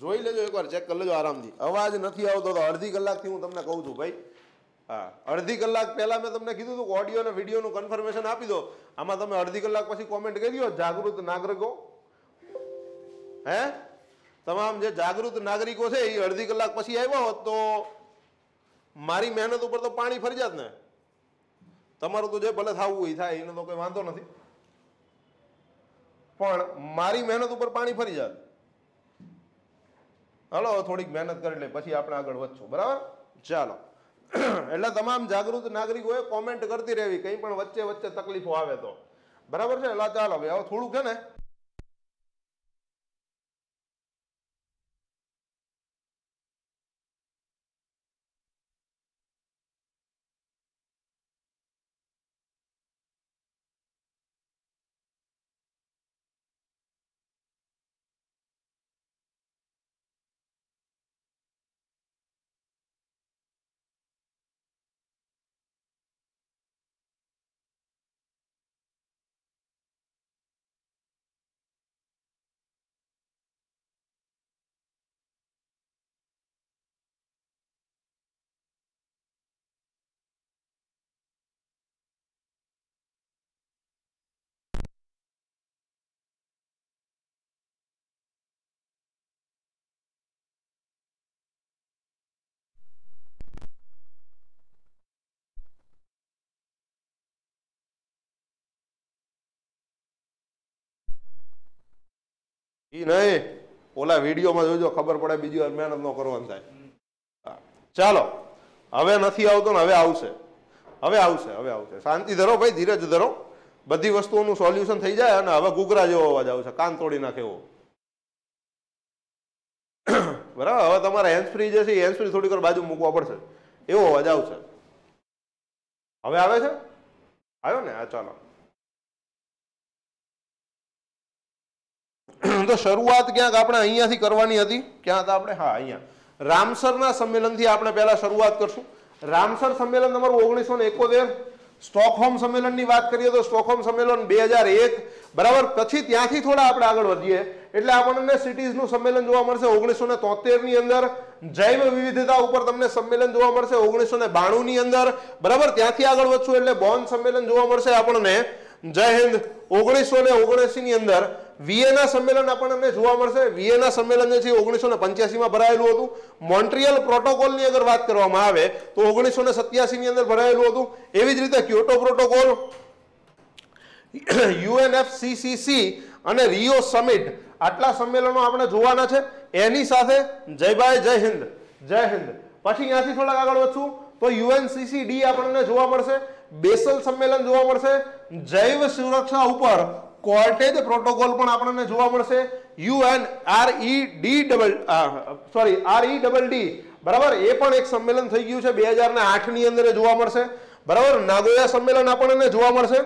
જોઈ લેજો એકવાર ચેક કરી લેજો આરામથી અવાજ નથી આવતો તો અડધી કલાકથી હું તમને કહું છું ભાઈ હા અડધી કલાક પહેલાં મેં તમને કીધું હતું કે ઓડિયો અને વિડીયોનું કન્ફર્મેશન આપી દો આમાં તમે અડધી કલાક પછી કોમેન્ટ કર્યો જાગૃત નાગરિકો હે તમામ જે જાગૃત નાગરિકો છે એ અડધી કલાક પછી આવ્યા હોત તો મારી મહેનત ઉપર તો પાણી ફરી જાત ને તમારું તો જે ભલે થવું હોય થાય એનો તો કંઈ વાંધો નથી પણ મારી મહેનત ઉપર પાણી ફરી જાય હલો થોડીક મહેનત કરી લે પછી આપણે આગળ વધશું બરાબર ચાલો એટલે તમામ જાગૃત નાગરિકોએ કોમેન્ટ કરતી રહેવી કંઈ પણ વચ્ચે વચ્ચે તકલીફો આવે તો બરાબર છે એટલે ચાલો હવે થોડુંક છે ને એ નહીં ઓલા વિડીયોમાં જોજો ખબર પડે બીજી વાર મહેનત ન કરવાનું થાય ચાલો હવે નથી આવતો ને હવે આવશે હવે આવશે હવે આવશે શાંતિ ધરો ભાઈ ધીરજ ધરો બધી વસ્તુઓનું સોલ્યુશન થઈ જાય અને હવે ગુગરા જેવો અવાજ આવશે કાન તોડી નાખે એવો બરાબર હવે તમારે હેન્ડ ફ્રી જે છે એ હેન્ડ ફ્રી થોડીક વાર બાજુ મૂકવા પડશે એવો અવાજ આવશે હવે આવે છે આવ્યો ને આ ચાલો તો શરૂઆત ક્યાંક આપણે અહીંયાથી કરવાની હતી ક્યાં હતા આપણે હા અહીંયા રામસરના સંમેલનથી આપણે પહેલાં શરૂઆત કરશું રામસર સંમેલન તમારું ઓગણીસો ને એકોતેર સ્ટોકહોમ સંમેલનની વાત કરીએ તો સ્ટોકહોમ સંમેલન બે હજાર એક બરાબર પછી ત્યાંથી થોડા આપણે આગળ વધીએ એટલે આપણને સિટીઝનું સંમેલન જોવા મળશે ઓગણીસો ને તોતેરની અંદર જૈવ વિવિધતા ઉપર તમને સંમેલન જોવા મળશે ઓગણીસો ને બાણુંની અંદર બરાબર ત્યાંથી આગળ વધશું એટલે બોન સંમેલન જોવા મળશે આપણને જય હિન્દ ઓગણીસો ને ઓગણસી ની અંદર વિયેના સંમેલન આપણને જોવા મળશે વિયેના સંમેલન જે છે ઓગણીસો ને પંચ્યાસીમાં ભરાયેલું હતું મોન્ટ્રિયલ પ્રોટોકોલની અગર વાત કરવામાં આવે તો ઓગણીસો ને સત્યાસીની અંદર ભરાયેલું હતું એવી જ રીતે ક્યોટો પ્રોટોકોલ યુએનએફસીસીસી અને રિયો સમિટ આટલા સંમેલનો આપણે જોવાના છે એની સાથે જયભાઈ જય હિન્દ જય હિન્દ પછી અહીંયાથી થોડાક આગળ વધશું તો યુએનસીસીડી આપણને જોવા મળશે બેસલ સંમેલન જોવા મળશે જૈવ સુરક્ષા ઉપર કોર્ટે જ પ્રોટોકોલ પણ આપણને જોવા મળશે UN R E D double sorry R E double D બરાબર એ પણ એક સંમેલન થઈ ગયું છે બે હજાર ને આઠની અંદર જોવા મળશે બરાબર નાગોયા સંમેલન આપણને જોવા મળશે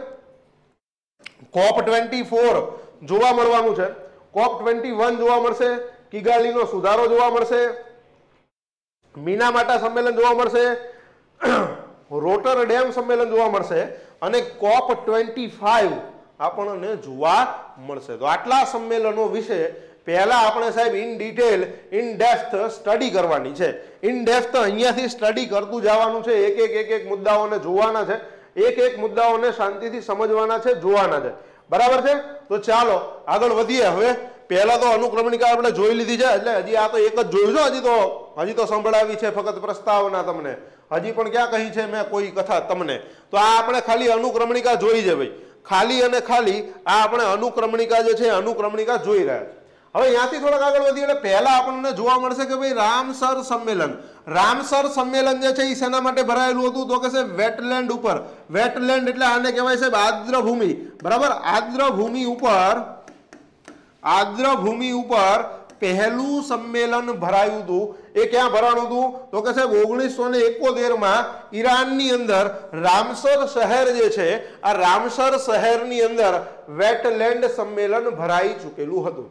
કોપ ટ્વેન્ટી ફોર જોવા મળવાનું છે કોપ ટ્વેન્ટી વન જોવા મળશે કિગાલીનો સુધારો જોવા મળશે મીનામાટા સંમેલન જોવા મળશે રોટર ડેમ સંમેલન જોવા મળશે અને કોપ ટ્વેન્ટી ફાઈવ આપણને જોવા મળશે તો આટલા સંમેલનો વિશે પહેલા આપણે સાહેબ in detail in depth study કરવાની છે ઇન ડેપ્થ અહીંયાથી સ્ટડી કરતું જવાનું છે એક એક એક એક મુદ્દાઓને જોવાના છે એક એક મુદ્દાઓને શાંતિથી સમજવાના છે જોવાના છે બરાબર છે તો ચાલો આગળ વધીએ હવે પહેલા તો અનુક્રમણિકા આપણે જોઈ લીધી છે એટલે હજી આ તો એક જ જોયું છે હજી તો હજી તો સંભળાવી છે ફક્ત પ્રસ્તાવના તમને હજી પણ ક્યાં કહી છે મેં કોઈ કથા તમને તો આ આપણે ખાલી અનુક્રમણિકા જોઈ છે ભાઈ ખાલી અને ખાલી આ આપણે અનુક્રમણિકા જે છે અનુક્રમણિકા જોઈ રહ્યા છે હવે ત્યાંથી થોડાક આગળ વધીએ એટલે પહેલા આપણને જોવા મળશે કે ભાઈ રામસર સંમેલન રામસર સંમેલન જે છે એ શેના માટે ભરાયેલું હતું તો કે છે વેટલેન્ડ ઉપર વેટલેન્ડ એટલે આને કહેવાય છે આદ્રભૂમિ બરાબર આદ્રભૂમિ ઉપર આદ્રભૂમિ ઉપર પહેલું સંમેલન ભરાયું હતું એ ક્યાં ભરાણું હતું તો કે સાહેબ ઓગણીસો ને એકોતેરમાં ઈરાનની અંદર રામસર શહેર જે છે આ રામસર શહેરની અંદર વેટલેન્ડ સંમેલન ભરાઈ ચૂકેલું હતું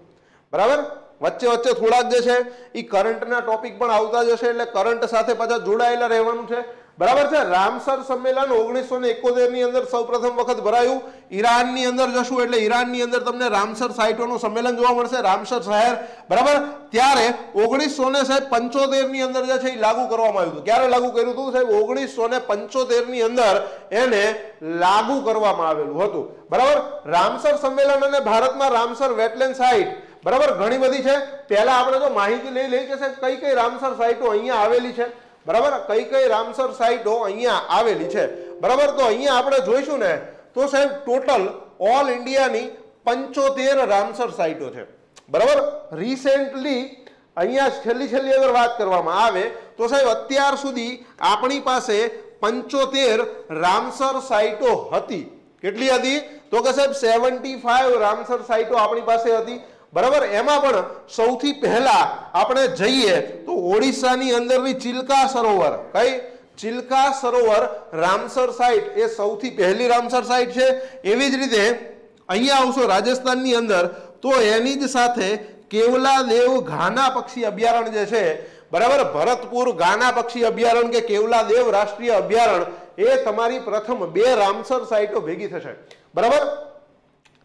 બરાબર વચ્ચે વચ્ચે થોડાક જે છે એ કરંટના ટોપિક પણ આવતા જશે એટલે કરંટ સાથે પાછા જોડાયેલા રહેવાનું છે બરાબર છે રામસર સંમેલન ઓગણીસો ને એકોતેરની અંદર સૌપ્રથમ વખત ભરાયું ઈરાનની અંદર જશું એટલે ઈરાનની અંદર તમને રામસર સાઇટોનું સંમેલન જોવા મળશે રામસર શહેર બરાબર ત્યારે ઓગણીસો ને સાહેબ પંચોતેરની અંદર જે છે એ લાગુ કરવામાં આવ્યું હતું ક્યારે લાગુ કર્યું હતું સાહેબ ઓગણીસો ને પંચોતેરની અંદર એને લાગુ કરવામાં આવેલું હતું બરાબર રામસર સંમેલન અને ભારતમાં રામસર વેટલેન્ડ સાઇટ બરાબર ઘણી બધી છે પહેલા આપણે તો માહિતી લઈ લઈ કે સાહેબ કઈ કઈ રામસર સાઇટો અહીંયા આવેલી છે બરાબર કઈ કઈ રામસર સાઇટો અહીંયા આવેલી છે બરાબર તો અહીંયા આપણે જોઈશું ને તો સાહેબ ટોટલ ઓલ ઇન્ડિયાની પંચોતેર રામસર સાઇટો છે બરાબર રિસેન્ટલી અહીંયા છેલ્લી છેલ્લી અગર વાત કરવામાં આવે તો સાહેબ અત્યાર સુધી આપણી પાસે પંચોતેર રામસર સાઇટો હતી કેટલી હતી તો કે સાહેબ સેવન્ટી ફાઈવ રામસર સાઇટો આપણી પાસે હતી બરાબર એમાં પણ સૌથી પહેલા આપણે જઈએ તો ઓડિશાની અંદરની ચિલ્કા સરોવર કઈ ચિલ્કા સરોવર રામસર સાઇટ એ સૌથી પહેલી રામસર સાઇટ છે એવી જ રીતે અહીંયા આવશો રાજસ્થાનની અંદર તો એની જ સાથે કેવલા દેવ ઘાના પક્ષી અભયારણ્ય જે છે બરાબર ભરતપુર ગાના પક્ષી અભયારણ્ય કે કેવલા દેવ રાષ્ટ્રીય અભયારણ્ય એ તમારી પ્રથમ બે રામસર સાઇટો ભેગી થશે બરાબર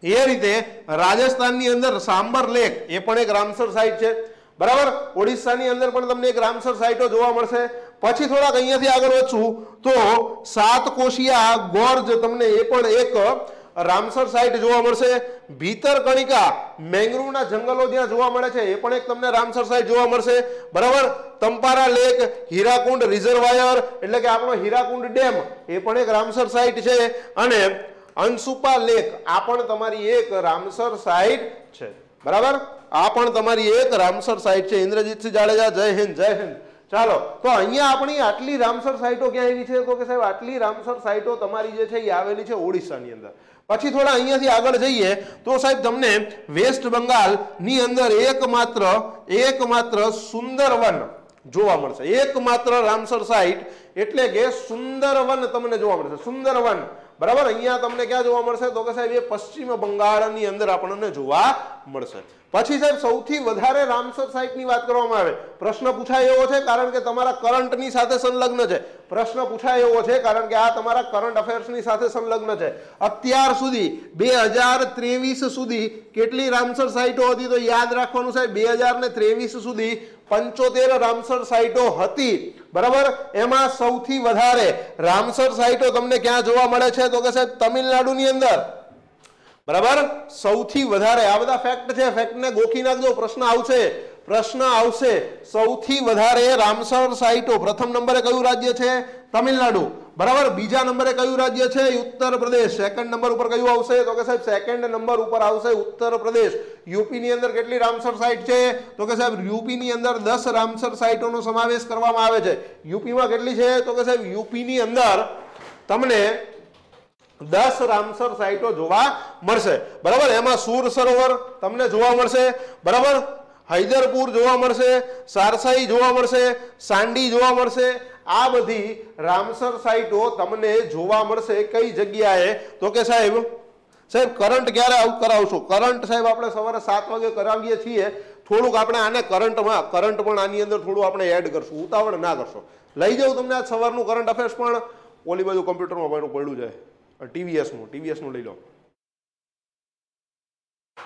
એ રીતે રાજસ્થાનની અંદર સાંબર લેક એ પણ એક રામસર સાઇટ છે બરાબર ઓડિશાની અંદર પણ તમને એક રામસર સાઇટો જોવા મળશે પછી થોડાક અહીંયાથી આગળ વધશું તો સાત કોશિયા ગોર્જ તમને એ પણ એક રામસર સાઇટ જોવા મળશે ભીતર કણિકા મેંગ્રુવના જંગલો જ્યાં જોવા મળે છે એ પણ એક તમને રામસર સાઇટ જોવા મળશે બરાબર તંપારા લેક હીરાકુંડ રિઝર્વાયર એટલે કે આપણો હીરાકુંડ ડેમ એ પણ એક રામસર સાઇટ છે અને અંશુપા લેક આ પણ તમારી એક રામસર સાઇટ છે બરાબર આ પણ તમારી એક રામસર સાઇટ છે ઇન્દ્રજીતસિંહ જાડેજા જય હિન્દ જય હિન્દ ચાલો તો અહીંયા આપણી આટલી રામસર સાઇટો ક્યાં આવી છે તો કે સાહેબ આટલી રામસર સાઇટો તમારી જે છે એ આવેલી છે ઓડિશાની અંદર પછી થોડા અહીંયાથી આગળ જઈએ તો સાહેબ તમને વેસ્ટ બંગાળની અંદર એકમાત્ર એકમાત્ર સુંદરવન જોવા મળશે એકમાત્ર રામસર સાઇટ એટલે કે સુંદરવન તમને જોવા મળશે સુંદરવન બરાબર અહીંયા તમને ક્યાં જોવા મળશે તો કે સાહેબ એ પશ્ચિમ બંગાળની અંદર આપણને જોવા મળશે પછી સાહેબ સૌથી વધારે રામસર સાઇટની વાત કરવામાં આવે પ્રશ્ન પૂછાય એવો છે કારણ કે તમારા કરંટની સાથે સંલગ્ન છે પ્રશ્ન પૂછાય એવો છે કારણ કે આ તમારા કરંટ અફેર્સની સાથે સંલગ્ન છે અત્યાર સુધી બે હજાર ત્રેવીસ સુધી કેટલી રામસર સાઇટો હતી તો યાદ રાખવાનું સાહેબ બે હજાર ને ત્રેવીસ સુધી પંચોતેર રામસર સાઇટો હતી બરાબર એમાં સૌથી વધારે રામસર સાઇટો તમને ક્યાં જોવા મળે છે તો કે સાહેબ તમિલનાડુની અંદર બરાબર સૌથી વધારે આ બધા ફેક્ટ છે ફેક્ટને ગોખી નાખજો પ્રશ્ન આવશે પ્રશ્ન આવશે સૌથી વધારે રામસર સાઇટો પ્રથમ નંબરે કયું રાજ્ય છે તમિલનાડુ બરાબર બીજા નંબરે કયું રાજ્ય છે ઉત્તર પ્રદેશ સેકન્ડ નંબર ઉપર કયું આવશે તો કે સાહેબ સેકન્ડ નંબર ઉપર આવશે ઉત્તર પ્રદેશ યુપીની અંદર કેટલી રામસર સાઇટ છે તો કે સાહેબ યુપીની અંદર દસ રામસર સાઇટોનો સમાવેશ કરવામાં આવે છે યુપીમાં કેટલી છે તો કે સાહેબ યુપીની અંદર તમને દસ રામસર સાઇટો જોવા મળશે બરાબર એમાં સુર સરોવર તમને જોવા મળશે બરાબર હૈદરપુર જોવા મળશે સારસાઈ જોવા મળશે સાંડી જોવા મળશે આ બધી રામસર સાઇટો તમને જોવા મળશે કઈ જગ્યાએ તો કે સાહેબ સાહેબ કરંટ ક્યારે આવું કરાવશું કરંટ સાહેબ આપણે સવારે સાત વાગે કરાવીએ છીએ થોડુંક આપણે આને કરંટમાં કરંટ પણ આની અંદર થોડું આપણે એડ કરશું ઉતાવળ ના કરશો લઈ જાઉં તમને આ સવારનું કરંટ અફેર્સ પણ ઓલી બાજુ કમ્પ્યુટરમાં મારું પડ્યું છે ટીવીએસનું ટીવીએસનું લઈ લો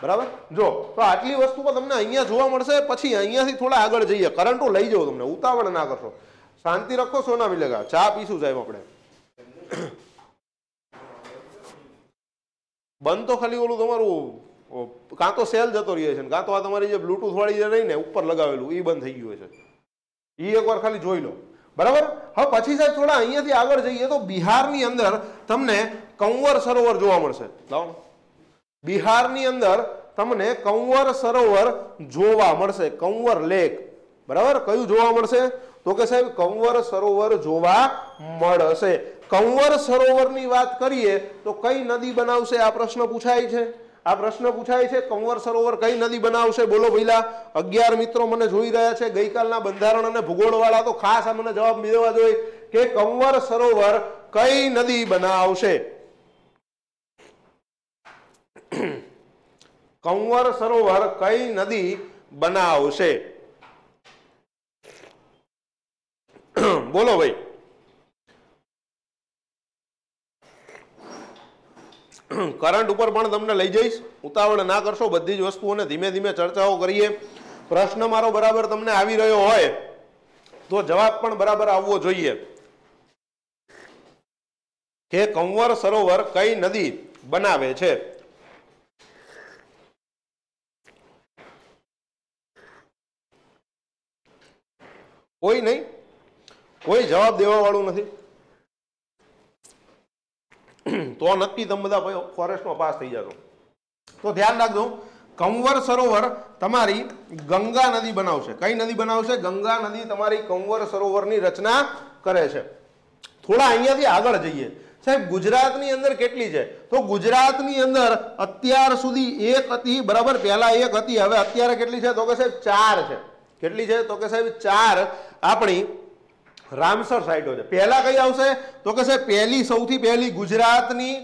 બરાબર જો તો આટલી વસ્તુ પણ તમને અહીંયા જોવા મળશે પછી અહીંયાથી થોડા આગળ જઈએ કરંટો લઈ જાઓ તમને ઉતાવળ ના કરશો શાંતિ રાખો સોના મિલેગા ચા પીશું સાહેબ આપણે બંધ તો ખાલી ઓલું તમારું કાં તો સેલ જતો રહે છે કાં તો આ તમારી જે બ્લુટૂથ વાળી જે રહી ને ઉપર લગાવેલું એ બંધ થઈ ગયું છે એ એકવાર ખાલી જોઈ લો બરાબર હવે પછી સાહેબ થોડા અહીંયાથી આગળ જઈએ તો બિહારની અંદર તમને કંવર સરોવર જોવા મળશે લાવો બિહારની અંદર તમને કંવર સરોવર જોવા મળશે કંવર લેક બરાબર કયું જોવા મળશે તો કે સાહેબ કંવર સરોવર જોવા મળશે કંવર સરોવરની વાત કરીએ તો કઈ નદી બનાવશે આ પ્રશ્ન પૂછાય છે આ પ્રશ્ન પૂછાય છે કંવર સરોવર કઈ નદી બનાવશે બોલો ભઈલા અગિયાર મિત્રો મને જોઈ રહ્યા છે ગઈકાલના બંધારણ અને ભૂગોળવાળા તો ખાસ આ મને જવાબ મેળવવા જોઈએ કે કંવર સરોવર કઈ નદી બનાવશે કંવર સરોવર કઈ નદી બનાવશે બોલો ભાઈ કરંટ ઉપર પણ તમને લઈ જઈશ ઉતાવળ ના કરશો બધી જ વસ્તુઓને ધીમે ધીમે ચર્ચાઓ કરીએ પ્રશ્ન મારો બરાબર તમને આવી રહ્યો હોય તો જવાબ પણ બરાબર આવવો જોઈએ કે કંવર સરોવર કઈ નદી બનાવે છે કોઈ નહીં કોઈ જવાબ દેવાવાળું નથી તો નક્કી તમે બધા ભાઈ ફોરેસ્ટમાં પાસ થઈ જશો તો ધ્યાન રાખજો કંવર સરોવર તમારી ગંગા નદી બનાવશે કઈ નદી બનાવશે ગંગા નદી તમારી કંવર સરોવરની રચના કરે છે થોડા અહીંયાથી આગળ જઈએ સાહેબ ગુજરાતની અંદર કેટલી છે તો ગુજરાતની અંદર અત્યાર સુધી એક હતી બરાબર પહેલા એક હતી હવે અત્યારે કેટલી છે તો કે સાહેબ ચાર છે કેટલી છે તો કે સાહેબ ચાર આપણી રામસર સાઇટો છે પહેલા કઈ આવશે તો કે સાહેબ પહેલી સૌથી પહેલી ગુજરાતની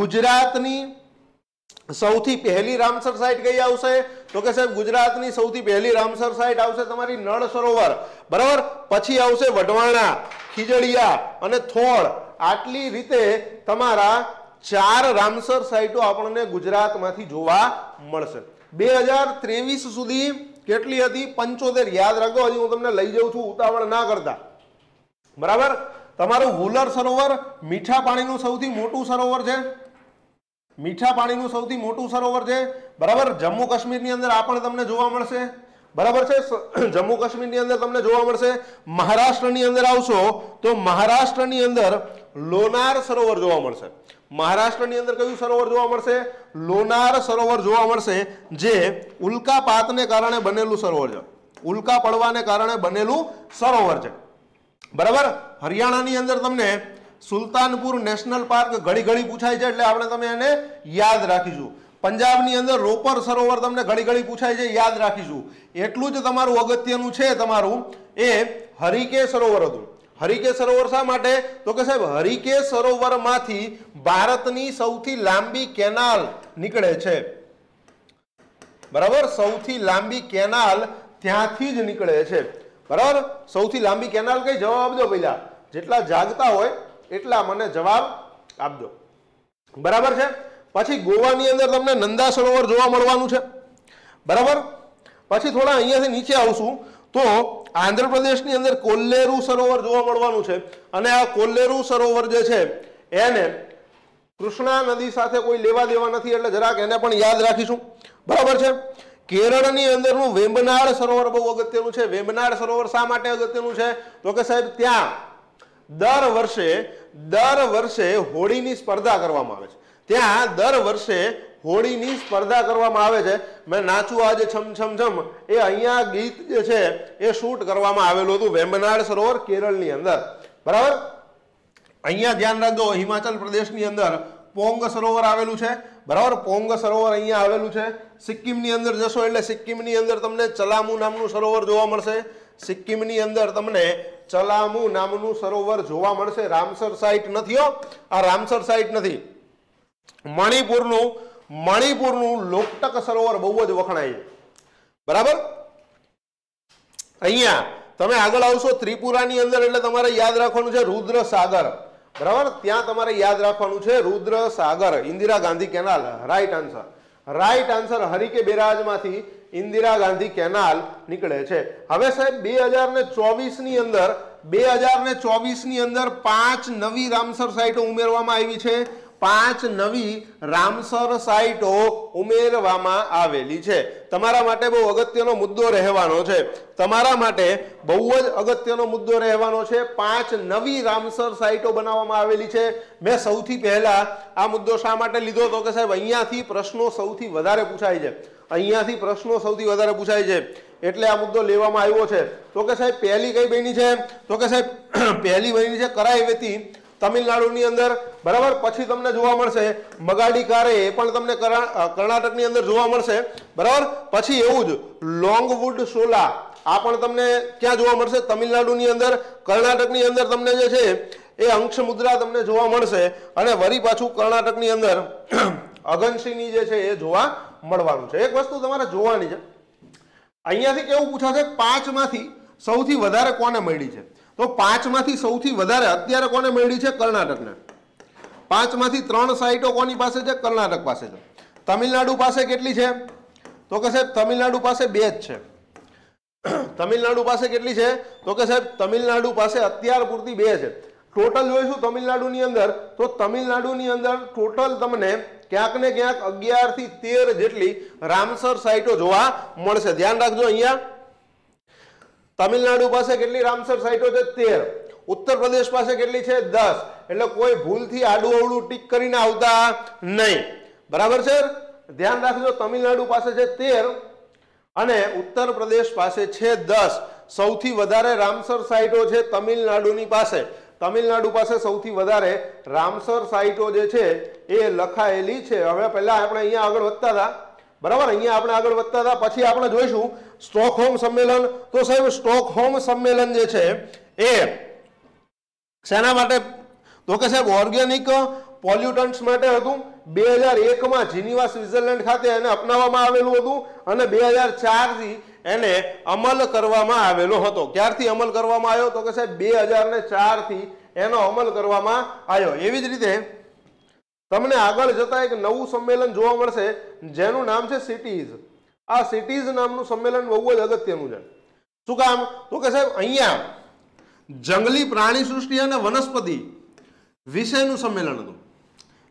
ગુજરાતની સૌથી પહેલી રામસર સાઇટ કઈ આવશે તો કે સાહેબ ગુજરાતની સૌથી પહેલી રામસર સાઇટ આવશે તમારી નળ સરોવર બરાબર પછી આવશે વઢવાણા ખીજડીયા અને થોળ આટલી રીતે તમારા ચાર રામસર સાઇટો આપણને ગુજરાતમાંથી જોવા મળશે બે હજાર ત્રેવીસ સુધી કેટલી હતી પંચોતેર યાદ રાખો હજી હું તમને લઈ જાઉં છું ઉતાવળ ના કરતા બરાબર તમારું વુલર સરોવર મીઠા પાણીનું સૌથી મોટું સરોવર છે મીઠા પાણીનું સૌથી મોટું સરોવર છે બરાબર જમ્મુ કાશ્મીરની અંદર આ પણ તમને જોવા મળશે બરાબર છે જમ્મુ કાશ્મીરની અંદર તમને જોવા મળશે મહારાષ્ટ્રની અંદર આવશો તો મહારાષ્ટ્રની અંદર લોનાર સરોવર જોવા મળશે મહારાષ્ટ્રની અંદર કયું સરોવર જોવા મળશે લોનાર સરોવર જોવા મળશે જે ઉલ્કાપાતને કારણે બનેલું સરોવર છે ઉલ્કા પડવાને કારણે બનેલું સરોવર છે બરાબર હરિયાણાની અંદર તમને સુલતાનપુર નેશનલ પાર્ક ઘડી ઘડી પૂછાય છે એટલે આપણે તમે એને યાદ રાખીશું પંજાબની અંદર રોપર સરોવર તમને ઘડી ઘડી પૂછાય છે યાદ રાખીશું એટલું જ તમારું અગત્યનું છે તમારું એ હરિકે સરોવર હતું હરિકે સરોવર શા માટે તો કે સાહેબ હરિકે સરોવરમાંથી ભારતની સૌથી લાંબી કેનાલ નીકળે છે બરાબર સૌથી લાંબી કેનાલ ત્યાંથી જ નીકળે છે બરાબર સૌથી લાંબી કેનાલ કઈ જવાબ આપજો પહેલા જેટલા જાગતા હોય એટલા મને જવાબ આપજો બરાબર છે પછી ગોવાની અંદર તમને નંદા સરોવર જોવા મળવાનું છે બરાબર પછી થોડા અહીંયાથી નીચે આવશું તો આંધ્રપ્રદેશની અંદર કોલ્લેરુ સરોવર જોવા મળવાનું છે અને આ કોલ્લેરુ સરોવર જે છે એને કૃષ્ણા નદી સાથે કોઈ લેવા દેવા નથી એટલે જરાક એને પણ યાદ રાખીશું બરાબર છે કેરળની અંદરનું વેમ્બનાડ સરોવર બહુ અગત્યનું છે વેમ્બનાડ સરોવર શા માટે અગત્યનું છે તો કે સાહેબ ત્યાં દર વર્ષે દર વર્ષે હોળીની સ્પર્ધા કરવામાં આવે છે ત્યાં દર વર્ષે હોળીની સ્પર્ધા કરવામાં આવે છે મેં નાચું આજે છમ છમ છમ એ અહીંયા ગીત જે છે એ શૂટ કરવામાં આવેલું હતું વેમ્બનાડ સરોવર કેરળની અંદર બરાબર અહીંયા ધ્યાન રાખજો હિમાચલ પ્રદેશની અંદર પોંગ સરોવર આવેલું છે બરાબર પોંગ સરોવર અહીંયા આવેલું છે સિક્કિમની અંદર જશો એટલે સિક્કિમની અંદર તમને ચલામુ નામનું સરોવર જોવા મળશે સિક્કિમની અંદર તમને ચલામુ નામનું સરોવર જોવા મળશે રામસર સાઇટ નથી હો આ રામસર સાઇટ નથી મણિપુરનું મણિપુરનું લોકટક સરોવર બહુ જ વખણાય બરાબર અહીંયા તમે આગળ આવશો ત્રિપુરાની અંદર એટલે તમારે યાદ રાખવાનું છે રુદ્ર સાગર બરાબર ત્યાં તમારે યાદ રાખવાનું છે Rudra Sagar Indira Gandhi canal right answer right answer Harike બેરાજમાંથી ઇન્દિરા ગાંધી કેનાલ નીકળે છે હવે સાહેબ બે હજાર ને ચોવીસની અંદર બે હજાર ને ચોવીસની અંદર પાંચ નવી રામસર સાઇટો ઉમેરવામાં આવી છે પાંચ નવી રામસર સાઇટો ઉમેરવામાં આવેલી છે તમારા માટે બહુ અગત્યનો મુદ્દો રહેવાનો છે તમારા માટે બહુ જ અગત્યનો મુદ્દો રહેવાનો છે પાંચ નવી રામસર સાઇટો બનાવવામાં આવેલી છે મેં સૌથી પહેલાં આ મુદ્દો શા માટે લીધો હતો કે સાહેબ અહીંયાથી પ્રશ્નો સૌથી વધારે પૂછાય છે અહીંયાથી પ્રશ્નો સૌથી વધારે પૂછાય છે એટલે આ મુદ્દો લેવામાં આવ્યો છે તો કે સાહેબ પહેલી કઈ બહેની છે તો કે સાહેબ પહેલી બહેની છે કરાઈ વેતી તમિલનાડુની અંદર બરાબર પછી તમને જોવા મળશે મગાડી કારે એ પણ તમને કર્ણાટકની અંદર જોવા મળશે બરાબર પછી એવું જ લોંગવુડ સોલા આ પણ તમને ક્યાં જોવા મળશે તમિલનાડુની અંદર કર્ણાટકની અંદર તમને જે છે એ અંશ મુદ્રા તમને જોવા મળશે અને વરી પાછું કર્ણાટકની અંદર અગનસિંહની જે છે એ જોવા મળવાનું છે એક વસ્તુ તમારે જોવાની છે અહીંયાથી કેવું પૂછાશે પાંચમાંથી સૌથી વધારે કોને મળી છે તો પાંચમાંથી સૌથી વધારે અત્યારે કોને મળી છે કર્ણાટકને પાંચમાંથી ત્રણ સાઇટો કોની પાસે છે કર્ણાટક પાસે છે તમિલનાડુ પાસે કેટલી છે તો કે સાહેબ તમિલનાડુ પાસે બે જ છે તમિલનાડુ પાસે કેટલી છે તો કે સાહેબ તમિલનાડુ પાસે અત્યાર પૂરતી બે છે ટોટલ જોઈશું તમિલનાડુની અંદર તો તમિલનાડુની અંદર ટોટલ તમને ક્યાંક ને ક્યાંક અગિયારથી તેર જેટલી રામસર સાઇટો જોવા મળશે ધ્યાન રાખજો અહીંયા તમિલનાડુ પાસે કેટલી રામસર સાઇટો છે તેર ઉત્તર પ્રદેશ પાસે કેટલી છે દસ એટલે કોઈ ભૂલથી આડું અવડું ટીક કરીને આવતા નહીં બરાબર છે ધ્યાન રાખજો તમિલનાડુ પાસે છે તેર અને ઉત્તર પ્રદેશ પાસે છે દસ સૌથી વધારે રામસર સાઇટો છે તમિલનાડુની પાસે તમિલનાડુ પાસે સૌથી વધારે રામસર સાઇટો જે છે એ લખાયેલી છે હવે પહેલાં આપણે અહીંયા આગળ વધતા હતા બરાબર અહીંયા આપણે આગળ વધતા હતા પછી આપણે જોઈશું સ્ટોકહોમ સંમેલન તો સાહેબ સ્ટોકહોમ સંમેલન જે છે એ શેના માટે તો કે સાહેબ ઓર્ગેનિક પોલ્યુટન્ટ્સ માટે હતું બે હજાર એકમાં જીનીવા સ્વિટ્ઝરલેન્ડ ખાતે એને અપનાવવામાં આવેલું હતું અને બે હજાર ચારથી એને અમલ કરવામાં આવેલો હતો ક્યારથી અમલ કરવામાં આવ્યો તો કે સાહેબ બે હજાર ને ચારથી એનો અમલ કરવામાં આવ્યો એવી જ રીતે તમને આગળ જતાં એક નવું સંમેલન જોવા મળશે જેનું નામ છે સિટીઝ આ સિટીઝ નામનું સંમેલન બહુ જ અગત્યનું છે શું કામ તો કે સાહેબ અહીંયા જંગલી પ્રાણી સૃષ્ટિ અને વનસ્પતિ વિષયનું સંમેલન હતું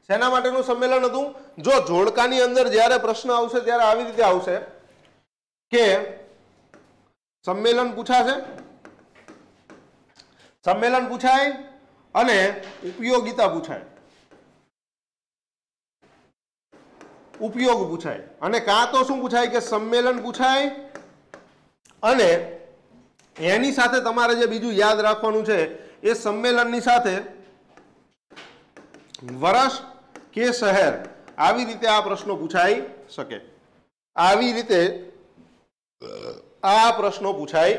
શેના માટેનું સંમેલન હતું જો જોડકાની અંદર જ્યારે પ્રશ્ન આવશે ત્યારે આવી રીતે આવશે કે સંમેલન પૂછાશે સંમેલન પૂછાય અને ઉપયોગિતા પૂછાય ઉપયોગ પૂછાય અને કાં તો શું પૂછાય કે સંમેલન પૂછાય અને એની સાથે તમારે જે બીજું યાદ રાખવાનું છે એ સંમેલનની સાથે વર્ષ કે શહેર આવી રીતે આ પ્રશ્નો પૂછાઈ શકે આવી રીતે આ પ્રશ્નો પૂછાઈ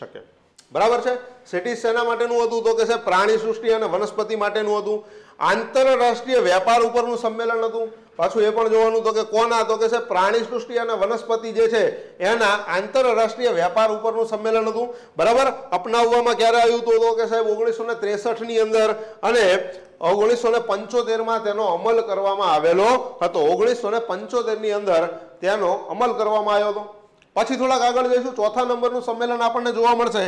શકે બરાબર છે સિટીઝ શેના માટેનું હતું તો કે છે પ્રાણી સૃષ્ટિ અને વનસ્પતિ માટેનું હતું આંતરરાષ્ટ્રીય વેપાર ઉપરનું સંમેલન હતું પાછું એ પણ જોવાનું તો કે કોના તો કે છે પ્રાણી સૃષ્ટિ અને વનસ્પતિ જે છે એના આંતરરાષ્ટ્રીય વેપાર ઉપરનું સંમેલન હતું બરાબર અપનાવવામાં ક્યારે આવ્યું હતું તો કે સાહેબ ઓગણીસો ને ત્રેસઠની અંદર અને ઓગણીસો ને પંચોતેરમાં તેનો અમલ કરવામાં આવેલો હતો ઓગણીસો ને પંચોતેરની અંદર તેનો અમલ કરવામાં આવ્યો હતો પછી થોડાક આગળ જઈશું ચોથા નંબરનું સંમેલન આપણને જોવા મળશે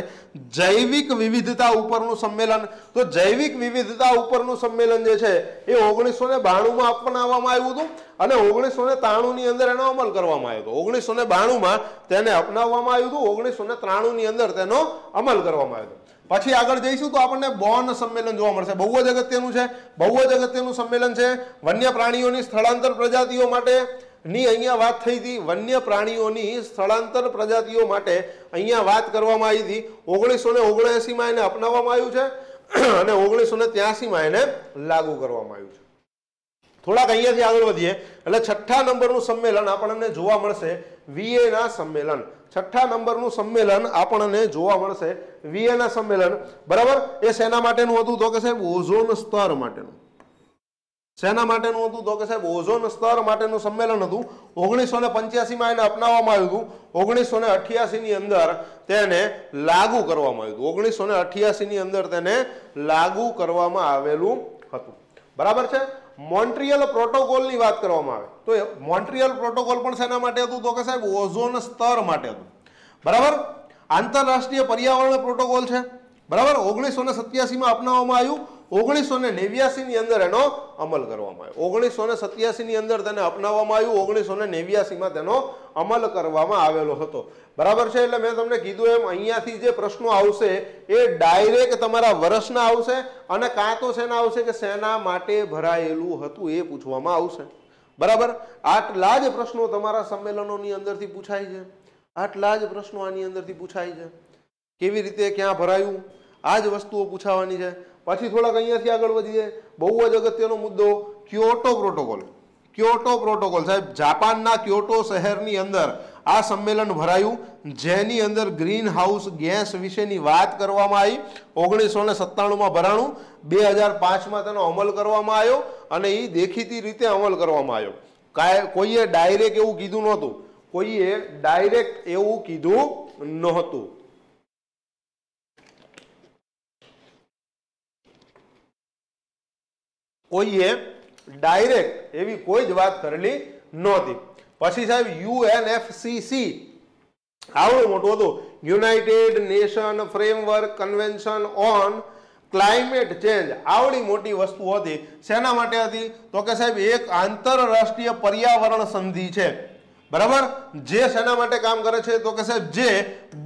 જૈવિક વિવિધતા ઉપરનું સંમેલન તો જૈવિક વિવિધતા ઉપરનું સંમેલન જે છે એ ઓગણીસો ને બાણુંમાં અપનાવવામાં આવ્યું હતું અને ઓગણીસો ને ત્રાણુંની અંદર એનો અમલ કરવામાં આવ્યો હતો ઓગણીસો ને બાણુંમાં તેને અપનાવવામાં આવ્યું હતું ઓગણીસો ને ત્રાણુંની અંદર તેનો અમલ કરવામાં આવ્યો હતો પછી આગળ જઈશું તો આપણને બોન સંમેલન જોવા મળશે બહુ જ અગત્યનું છે બહુ જ અગત્યનું સંમેલન છે વન્ય પ્રાણીઓની સ્થળાંતર પ્રજાતિઓ માટે ની અહીંયા વાત થઈ હતી વન્ય પ્રાણીઓની સ્થળાંતર પ્રજાતિઓ માટે અહીંયા વાત કરવામાં આવી હતી ઓગણીસો ને ઓગણએંસીમાં એને અપનાવવામાં આવ્યું છે અને ઓગણીસો ને ત્યાસીમાં એને લાગુ કરવામાં આવ્યું છે થોડાક અહીંયાથી આગળ વધીએ એટલે છઠ્ઠા નંબરનું સંમેલન આપણને જોવા મળશે વીએના સંમેલન છઠ્ઠા નંબરનું સંમેલન આપણને જોવા મળશે વીએના સંમેલન બરાબર એ શેના માટેનું હતું તો કે સાહેબ ઓઝોન સ્તર માટેનું શેના માટેનું હતું તો કે સાહેબ ઓઝોન સ્તર માટેનું સંમેલન હતું ઓગણીસો ને પંચ્યાસીમાં એને અપનાવવામાં આવ્યું હતું ઓગણીસો ને અઠ્યાસીની અંદર તેને લાગુ કરવામાં આવ્યું હતું ઓગણીસો ને અઠ્યાસીની અંદર તેને લાગુ કરવામાં આવેલું હતું બરાબર છે મોન્ટ્રિયલ પ્રોટોકોલની વાત કરવામાં આવે તો એ મોન્ટ્રિયલ પ્રોટોકોલ પણ શેના માટે હતું તો કે સાહેબ ઓઝોન સ્તર માટે હતું બરાબર આંતરરાષ્ટ્રીય પર્યાવરણ પ્રોટોકોલ છે બરાબર ઓગણીસો ને સત્યાસીમાં અપનાવવામાં આવ્યું ઓગણીસો ને નેવ્યાસીની અંદર એનો અમલ કરવામાં આવ્યો ઓગણીસો ને સત્યાસીની અંદર તેને અપનાવવામાં આવ્યું ઓગણીસો ને નેવ્યાસીમાં તેનો અમલ કરવામાં આવેલો હતો બરાબર છે એટલે મેં તમને કીધું એમ અહીંયાથી જે પ્રશ્નો આવશે એ ડાયરેક્ટ તમારા વર્ષના આવશે અને કાં તો શેના આવશે કે શેના માટે ભરાયેલું હતું એ પૂછવામાં આવશે બરાબર આટલા જ પ્રશ્નો તમારા સંમેલનોની અંદરથી પૂછાય છે આટલા જ પ્રશ્નો આની અંદરથી પૂછાય છે કેવી રીતે ક્યાં ભરાયું આ જ વસ્તુઓ પૂછાવાની છે પછી થોડાક અહીંયાથી આગળ વધીએ બહુ જ અગત્યનો મુદ્દો ક્યોટો પ્રોટોકોલ ક્યોટો પ્રોટોકોલ સાહેબ જાપાનના ક્યોટો શહેરની અંદર આ સંમેલન ભરાયું જેની અંદર ગ્રીન હાઉસ ગેસ વિશેની વાત કરવામાં આવી ઓગણીસો ને સત્તાણુંમાં ભરાણું બે હજાર પાંચમાં તેનો અમલ કરવામાં આવ્યો અને એ દેખીતી રીતે અમલ કરવામાં આવ્યો કાંઈ કોઈએ ડાયરેક્ટ એવું કીધું નહોતું કોઈએ ડાયરેક્ટ એવું કીધું નહોતું કોઈએ ડાયરેક્ટ એવી કોઈ જ વાત કરેલી નહોતી પછી સાહેબ યુએનએફસીસી આવડું મોટું હતું united nation framework convention on climate change આવડી મોટી વસ્તુ હતી શેના માટે હતી તો કે સાહેબ એક આંતરરાષ્ટ્રીય પર્યાવરણ સંધિ છે બરાબર જે શેના માટે કામ કરે છે તો કે સાહેબ જે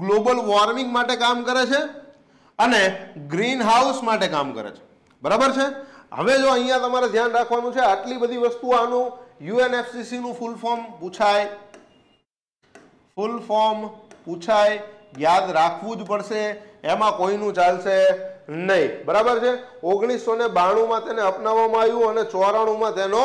ગ્લોબલ વોર્મિંગ માટે કામ કરે છે અને ગ્રીન હાઉસ માટે કામ કરે છે બરાબર છે હવે જો અહીંયા તમારે ધ્યાન રાખવાનું છે આટલી બધી વસ્તુ આનું નું ફૂલ ફોર્મ પૂછાય ફૂલ ફોર્મ પૂછાય યાદ રાખવું જ પડશે એમાં કોઈનું ચાલશે નહીં બરાબર છે ઓગણીસો ને બાણુંમાં તેને અપનાવવામાં આવ્યું અને ચોરાણુંમાં તેનો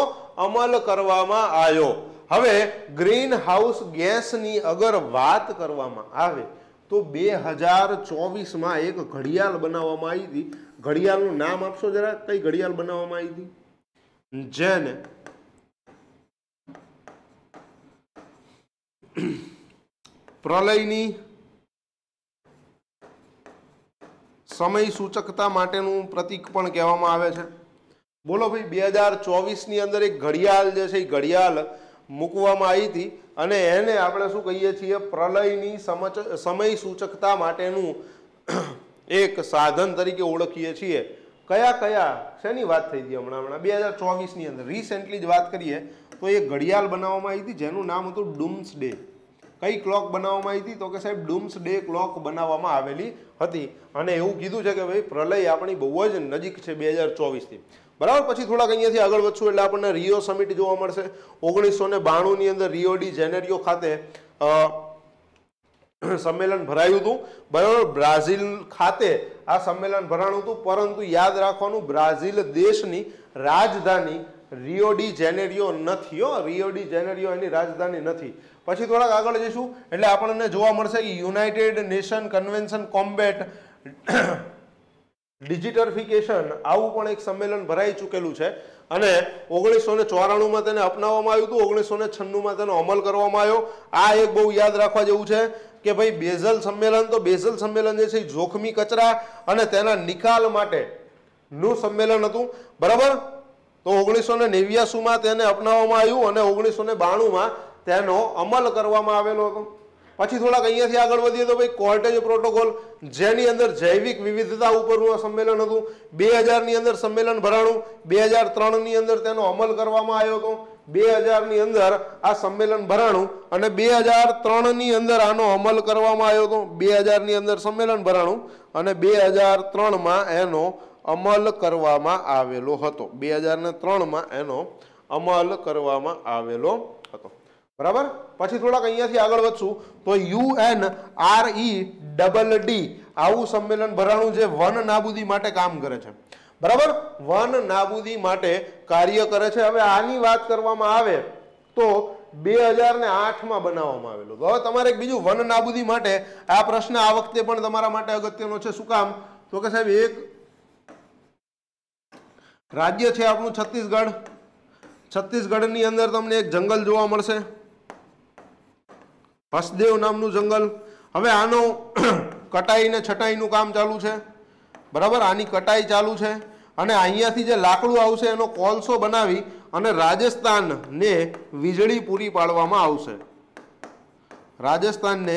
અમલ કરવામાં આવ્યો હવે ગ્રીન હાઉસ ગેસની અગર વાત કરવામાં આવે તો બે હજાર ચોવીસમાં એક ઘડિયાળ બનાવવામાં આવી હતી ઘડિયાળનું નામ આપશો જરા કઈ ઘડિયાળ બનાવવામાં આવી હતી જેને પ્રલયની સમય સૂચકતા માટેનું પ્રતીક પણ કહેવામાં આવે છે બોલો ભાઈ બે હજાર ચોવીસની અંદર એક ઘડિયાળ જે છે એ ઘડિયાળ મૂકવામાં આવી હતી અને એને આપણે શું કહીએ છીએ પ્રલયની સમય સૂચકતા માટેનું એક સાધન તરીકે ઓળખીએ છીએ કયા કયા શેની વાત થઈ ગઈ હમણાં હમણાં બે હજાર ચોવીસની અંદર રિસેન્ટલી જ વાત કરીએ તો એ ઘડિયાળ બનાવવામાં આવી હતી જેનું નામ હતું ડુમ્સ ડે કઈ ક્લોક બનાવવામાં આવી હતી તો કે સાહેબ ડુમ્સ ડે ક્લોક બનાવવામાં આવેલી હતી અને એવું કીધું છે કે ભાઈ પ્રલય આપણી બહુ જ નજીક છે બે હજાર ચોવીસથી બરાબર પછી થોડાક અહીંયાથી આગળ વધશું એટલે આપણને રિયો સમિટ જોવા મળશે ઓગણીસો ને બાણુંની અંદર રિયો ડી જેનેરિયો ખાતે સંમેલન ભરાયું હતું બરાબર બ્રાઝિલ ખાતે આ સંમેલન ભરાણું હતું પરંતુ યાદ રાખવાનું બ્રાઝિલ દેશની રાજધાની રિયોડી જેનેરિયો નથી હો રિયોડી જેનેરિયો એની રાજધાની નથી પછી થોડાક આગળ જઈશું એટલે આપણને જોવા મળશે કે united nation convention combat desertification આવું પણ એક સંમેલન ભરાઈ ચૂકેલું છે અને ઓગણીસો ને ચોરાણુંમાં તેને અપનાવવામાં આવ્યું હતું ઓગણીસો ને છન્નુંમાં તેનો અમલ કરવામાં આવ્યો આ એક બહુ યાદ રાખવા જેવું છે કે ભાઈ બેઝલ સંમેલન તો બેઝલ સંમેલન જે છે જોખમી કચરા અને તેના નિકાલ માટે નું સંમેલન હતું બરાબર તો ઓગણીસો ને નેવ્યાસીમાં તેને અપનાવવામાં આવ્યું અને ઓગણીસો ને બાણુંમાં તેનો અમલ કરવામાં આવેલો હતો પછી થોડાક અહીંયાથી આગળ વધીએ તો ભાઈ કોર્ટેજ પ્રોટોકોલ જેની અંદર જૈવિક વિવિધતા ઉપરનું સંમેલન હતું બે હજારની અંદર સંમેલન ભરાણું બે હજાર ત્રણની અંદર તેનો અમલ કરવામાં આવ્યો હતો બે હજારની અંદર આ સંમેલન ભરાણું અને બે હજાર ત્રણની અંદર આનો અમલ કરવામાં આવ્યો હતો બે હજારની અંદર સંમેલન ભરાણું અને બે હજાર ત્રણમાં એનો અમલ કરવામાં આવેલો હતો બે હજારને ત્રણમાં એનો અમલ કરવામાં આવેલો હતો બરાબર પછી થોડાક અહીંયાથી આગળ વધશું તો UN R E double D આવું સંમેલન ભરાણું જે વન નાબૂદી માટે કામ કરે છે બરાબર વન નાબૂદી માટે કાર્ય કરે છે હવે આની વાત કરવામાં આવે તો બે હજાર ને આઠમાં બનાવવામાં આવેલું તો હવે તમારે એક બીજું વન નાબૂદી માટે આ પ્રશ્ન આ વખતે પણ તમારા માટે અગત્યનો છે શું કામ તો કે સાહેબ એક રાજ્ય છે આપણું છત્તીસગઢ છત્તીસગઢની અંદર તમને એક જંગલ જોવા મળશે હસદેવ નામનું જંગલ હવે આનો કટાઈ ને છટાઈનું કામ ચાલુ છે બરાબર આની કટાઈ ચાલુ છે અને અહીંયાથી જે લાકડું આવશે એનો કોલસો બનાવી અને રાજસ્થાનને વીજળી પૂરી પાડવામાં આવશે રાજસ્થાનને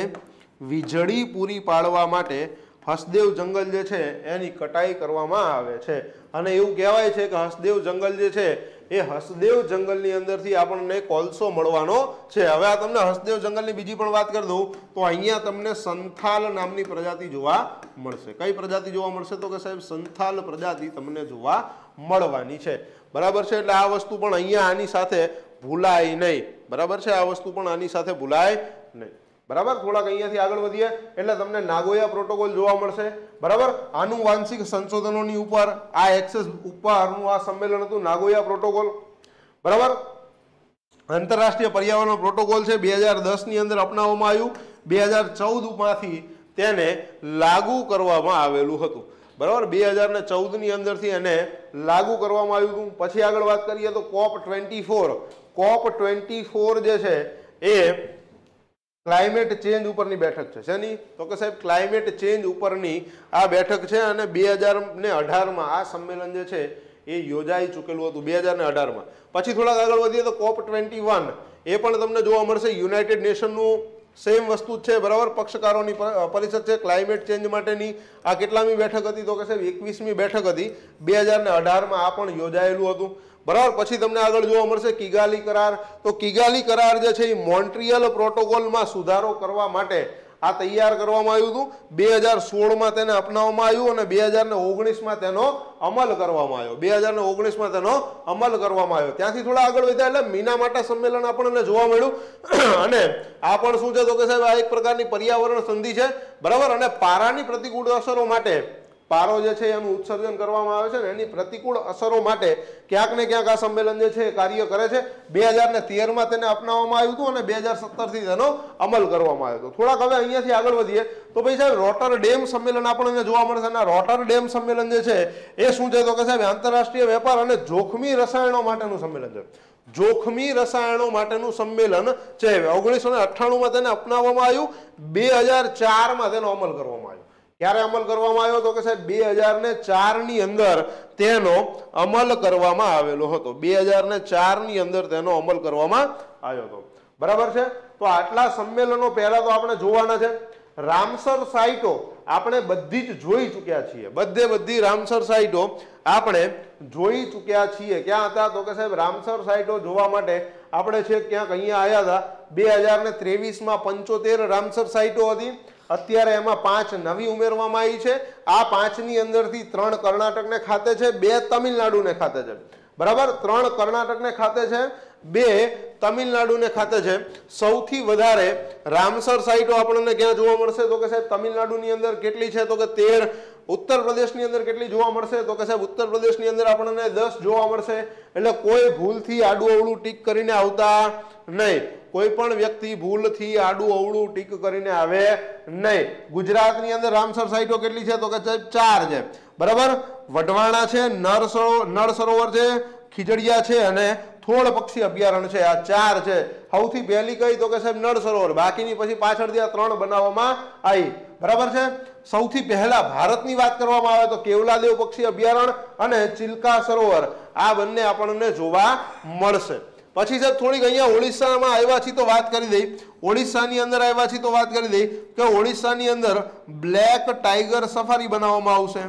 વીજળી પૂરી પાડવા માટે હસદેવ જંગલ જે છે એની કટાઈ કરવામાં આવે છે અને એવું કહેવાય છે કે હસદેવ જંગલ જે છે એ હસદેવ જંગલની અંદરથી આપણને કોલસો મળવાનો છે હવે આ તમને હસદેવ જંગલની બીજી પણ વાત કરી દઉં તો અહીંયા તમને સંથાલ નામની પ્રજાતિ જોવા મળશે કઈ પ્રજાતિ જોવા મળશે તો કે સાહેબ સંથાલ પ્રજાતિ તમને જોવા મળવાની છે બરાબર છે એટલે આ વસ્તુ પણ અહીંયા આની સાથે ભૂલાય નહીં બરાબર છે આ વસ્તુ પણ આની સાથે ભૂલાય નહીં બરાબર થોડાક અહીંયાથી આગળ વધીએ એટલે તમને નાગોયા પ્રોટોકોલ જોવા મળશે બરાબર આનુવાંશિક સંશોધનોની ઉપર આ એક્સેસ ઉપરનું આ સંમેલન હતું નાગોયા પ્રોટોકોલ બરાબર આંતરરાષ્ટ્રીય પર્યાવરણ પ્રોટોકોલ છે બે હજાર દસની અંદર અપનાવવામાં આવ્યું બે હજાર ચૌદમાંથી તેને લાગુ કરવામાં આવેલું હતું બરાબર બે હજાર ને ચૌદની અંદરથી એને લાગુ કરવામાં આવ્યું હતું પછી આગળ વાત કરીએ તો COP twenty four COP twenty four જે છે એ ક્લાઇમેટ ચેન્જ ઉપરની બેઠક છે શેની તો કે સાહેબ ક્લાઇમેટ ચેન્જ ઉપરની આ બેઠક છે અને બે હજાર ને અઢારમાં આ સંમેલન જે છે એ યોજાઈ ચૂકેલું હતું બે હજાર ને અઢારમાં પછી થોડાક આગળ વધીએ તો કોપ ટ્વેન્ટી વન એ પણ તમને જોવા મળશે યુનાઇટેડ નેશનનું સેમ વસ્તુ છે બરાબર પક્ષકારોની પરિષદ છે ક્લાઇમેટ ચેન્જ માટેની આ કેટલામી બેઠક હતી તો કે સાહેબ એકવીસમી બેઠક હતી બે હજાર ને અઢારમાં આ પણ યોજાયેલું હતું બરાબર પછી તમને આગળ જોવા મળશે કિગાલી કરાર તો કિગાલી કરાર જે છે એ મોન્ટ્રિયલ પ્રોટોકોલમાં સુધારો કરવા માટે આ તૈયાર કરવામાં આવ્યું હતું બે હજાર સોળમાં તેને અપનાવવામાં આવ્યું અને બે હજાર ને ઓગણીસમાં તેનો અમલ કરવામાં આવ્યો બે હજાર ને ઓગણીસમાં તેનો અમલ કરવામાં આવ્યો ત્યાંથી થોડા આગળ વધ્યા એટલે મીના માટે સંમેલન આપણને જોવા મળ્યું અને આ પણ શું છે તો કે સાહેબ આ એક પ્રકારની પર્યાવરણ સંધિ છે બરાબર અને પારાની પ્રતિકૂળ અસરો માટે પારો જે છે એનું ઉત્સર્જન કરવામાં આવે છે ને એની પ્રતિકૂળ અસરો માટે ક્યાંક ને ક્યાંક આ સંમેલન જે છે એ કાર્ય કરે છે બે હજારને તેરમાં તેને અપનાવવામાં આવ્યું હતું અને બે હજાર સત્તરથી તેનો અમલ કરવામાં આવ્યો હતો થોડાક હવે અહીંયાથી આગળ વધીએ તો ભાઈ સાહેબ રોટર ડેમ સંમેલન આપણને જોવા મળશે અને રોટર ડેમ સંમેલન જે છે એ શું છે તો કે સાહેબ આંતરરાષ્ટ્રીય વેપાર અને જોખમી રસાયણો માટેનું સંમેલન છે જોખમી રસાયણો માટેનું સંમેલન છે ઓગણીસો ને અઠ્ઠાણુંમાં તેને અપનાવવામાં આવ્યું બે હજાર ચારમાં તેનો અમલ કરવામાં આવ્યો ક્યારે અમલ કરવામાં આવ્યો હતો કે સાહેબ બે હજાર ને ચારની અંદર તેનો અમલ કરવામાં આવેલો હતો બે હજાર ને ચારની અંદર તેનો અમલ કરવામાં આવ્યો હતો બરાબર છે તો આટલા સંમેલનો પહેલા તો આપણે જોવાના છે રામસર સાઇટો આપણે બધી જ જોઈ ચૂક્યા છીએ બધે બધી રામસર સાઇટો આપણે જોઈ ચૂક્યા છીએ ક્યાં હતા તો કે સાહેબ રામસર સાઇટો જોવા માટે આપણે છે ક્યાંક અહીંયા આવ્યા હતા બે હજાર ને ત્રેવીસમાં પંચોતેર રામસર સાઇટો હતી અત્યારે એમાં પાંચ નવી ઉમેરવામાં આવી છે આ પાંચની અંદરથી ત્રણ કર્ણાટકને ખાતે છે બે તમિલનાડુને ખાતે છે બરાબર ત્રણ કર્ણાટકને ખાતે છે બે તમિલનાડુને ખાતે છે સૌથી વધારે રામસર સાઇટો આપણને ક્યાં જોવા મળશે તો કે સાહેબ તમિલનાડુની અંદર કેટલી છે તો કે તેર ઉત્તર પ્રદેશની અંદર કેટલી જોવા મળશે તો કે સાહેબ ઉત્તર પ્રદેશની અંદર આપણને દસ જોવા મળશે એટલે કોઈ ભૂલથી આડું અવળું ટીક કરીને આવતા નહીં કોઈ પણ વ્યક્તિ ભૂલથી આડું અવળું ટીક કરીને આવે નહીં ગુજરાતની અંદર રામસર સાઇટો કેટલી છે તો કે ચાર છે બરાબર વઢવાણા છે નરસો નળ સરોવર છે ખીજડિયા છે અને થોડ પક્ષી અભયારણ્ય છે આ ચાર છે સૌથી પહેલી કઈ તો કે સાહેબ નળ સરોવર બાકીની પછી પાછળથી આ ત્રણ બનાવવામાં આવી બરાબર છે સૌથી પહેલા ભારતની વાત કરવામાં આવે તો કેવલાદેવ પક્ષી અભયારણ્ય અને ચિલ્કા સરોવર આ બંને આપણને જોવા મળશે પછી સાહેબ થોડીક અહીંયા ઓડિશામાં આવ્યા છીએ તો વાત કરી દઈ ઓડિશાની અંદર આવ્યા છીએ તો વાત કરી દઈ કે ઓડિશાની અંદર બ્લેક ટાઈગર સફારી બનાવવામાં આવશે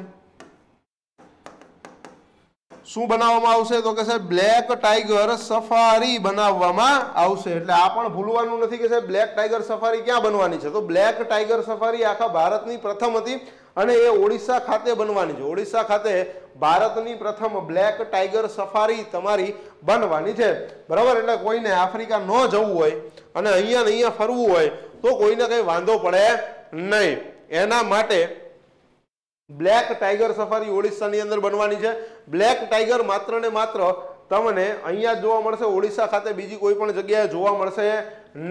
શું બનાવવામાં આવશે તો કે સાહેબ બ્લેક ટાઈગર સફારી બનાવવામાં આવશે એટલે આ પણ ભૂલવાનું નથી કે સાહેબ બ્લેક ટાઈગર સફારી ક્યાં બનવાની છે તો બ્લેક ટાઈગર સફારી આખા ભારતની પ્રથમ હતી અને એ ઓડિશા ખાતે બનવાની છે ઓડિશા ખાતે ભારતની પ્રથમ બ્લેક ટાઈગર સફારી તમારી બનવાની છે બરાબર એટલે કોઈને આફ્રિકા ન જવું હોય અને અહીંયા ને અહીંયા ફરવું હોય તો કોઈને કંઈ વાંધો પડે નહીં એના માટે બ્લેક ટાઈગર સફારી ઓડિશાની અંદર બનવાની છે બ્લેક ટાઈગર માત્ર ને માત્ર તમને અહીંયા જોવા મળશે ઓડિશા ખાતે બીજી કોઈ પણ જગ્યાએ જોવા મળશે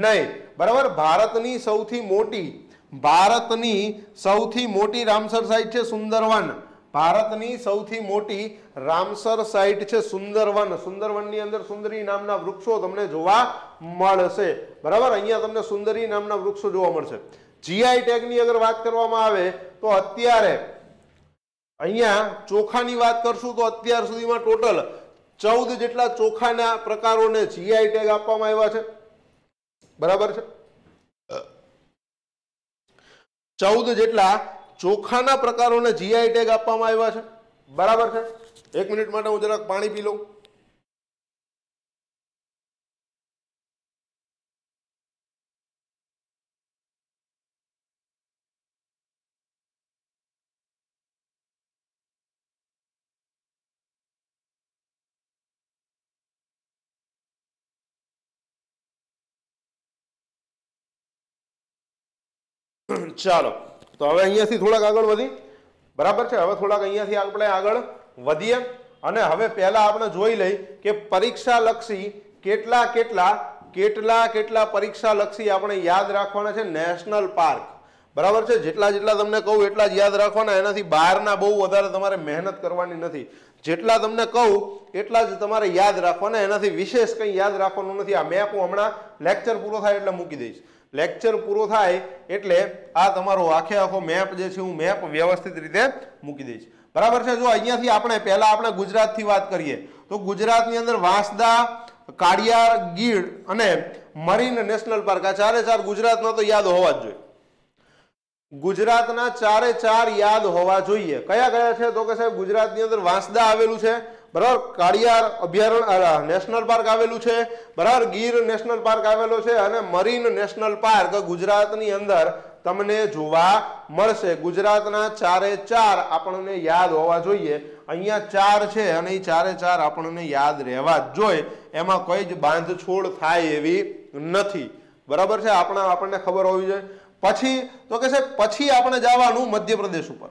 નહીં બરાબર ભારતની સૌથી મોટી ભારતની સૌથી મોટી રામસર સાઇટ છે સુંદરવન ભારતની સૌથી મોટી રામસર સાઇટ છે સુંદરવન સુંદરવનની અંદર સુંદરી નામના વૃક્ષો તમને જોવા મળશે બરાબર અહીંયા તમને સુંદરી નામના વૃક્ષો જોવા મળશે જીઆઈ ટેગની અગર વાત કરવામાં આવે તો અત્યારે અહીંયા ચોખાની વાત કરશું તો અત્યાર સુધીમાં ટોટલ ચૌદ જેટલા ચોખાના પ્રકારોને જીઆઈ ટેગ આપવામાં આવ્યા છે બરાબર છે ચૌદ જેટલા ચોખાના પ્રકારોને જીઆઈ ટેગ આપવામાં આવ્યા છે બરાબર છે એક મિનિટ માટે હું જરાક પાણી પી લઉં ચાલો તો હવે અહીંયાથી થોડાક આગળ વધી બરાબર છે હવે થોડાક અહીંયાથી આપણે આગળ વધીએ અને હવે પહેલાં આપણે જોઈ લઈ કે પરીક્ષાલક્ષી કેટલા કેટલા કેટલા કેટલા પરીક્ષાલક્ષી આપણે યાદ રાખવાના છે નેશનલ પાર્ક બરાબર છે જેટલા જેટલા તમને કહું એટલા જ યાદ રાખવાના એનાથી બહારના બહુ વધારે તમારે મહેનત કરવાની નથી જેટલા તમને કહું એટલા જ તમારે યાદ રાખવાના એનાથી વિશેષ કંઈ યાદ રાખવાનું નથી આ મેપ હું હમણાં લેક્ચર પૂરો થાય એટલે મૂકી દઈશ લેક્ચર પૂરો થાય એટલે આ તમારો આખે આખો મેપ જે છે હું મેપ વ્યવસ્થિત રીતે મૂકી દઈશ બરાબર છે જો અહીંયાથી આપણે પહેલાં આપણે ગુજરાતથી વાત કરીએ તો ગુજરાતની અંદર વાંસદા કાળિયાર ગીડ અને મરીન નેશનલ પાર્ક આ ચારે ચાર ગુજરાતમાં તો યાદ હોવા જ જોઈએ ગુજરાતના ચારે ચાર યાદ હોવા જોઈએ કયા કયા છે તો કે સાહેબ ગુજરાતની અંદર વાંસદા આવેલું છે બરાબર કાળિયાર અભયારણ્ય નેશનલ પાર્ક આવેલું છે બરાબર ગીર નેશનલ પાર્ક આવેલો છે અને મરીન નેશનલ પાર્ક ગુજરાતની અંદર તમને જોવા મળશે ગુજરાતના ચારે ચાર આપણને યાદ હોવા જોઈએ અહીંયા ચાર છે અને એ ચારે ચાર આપણને યાદ રહેવા જ જોઈએ એમાં કોઈ જ બાંધછોડ થાય એવી નથી બરાબર છે આપણા આપણને ખબર હોવી જોઈએ પછી તો કે છે પછી આપણે જવાનું મધ્યપ્રદેશ ઉપર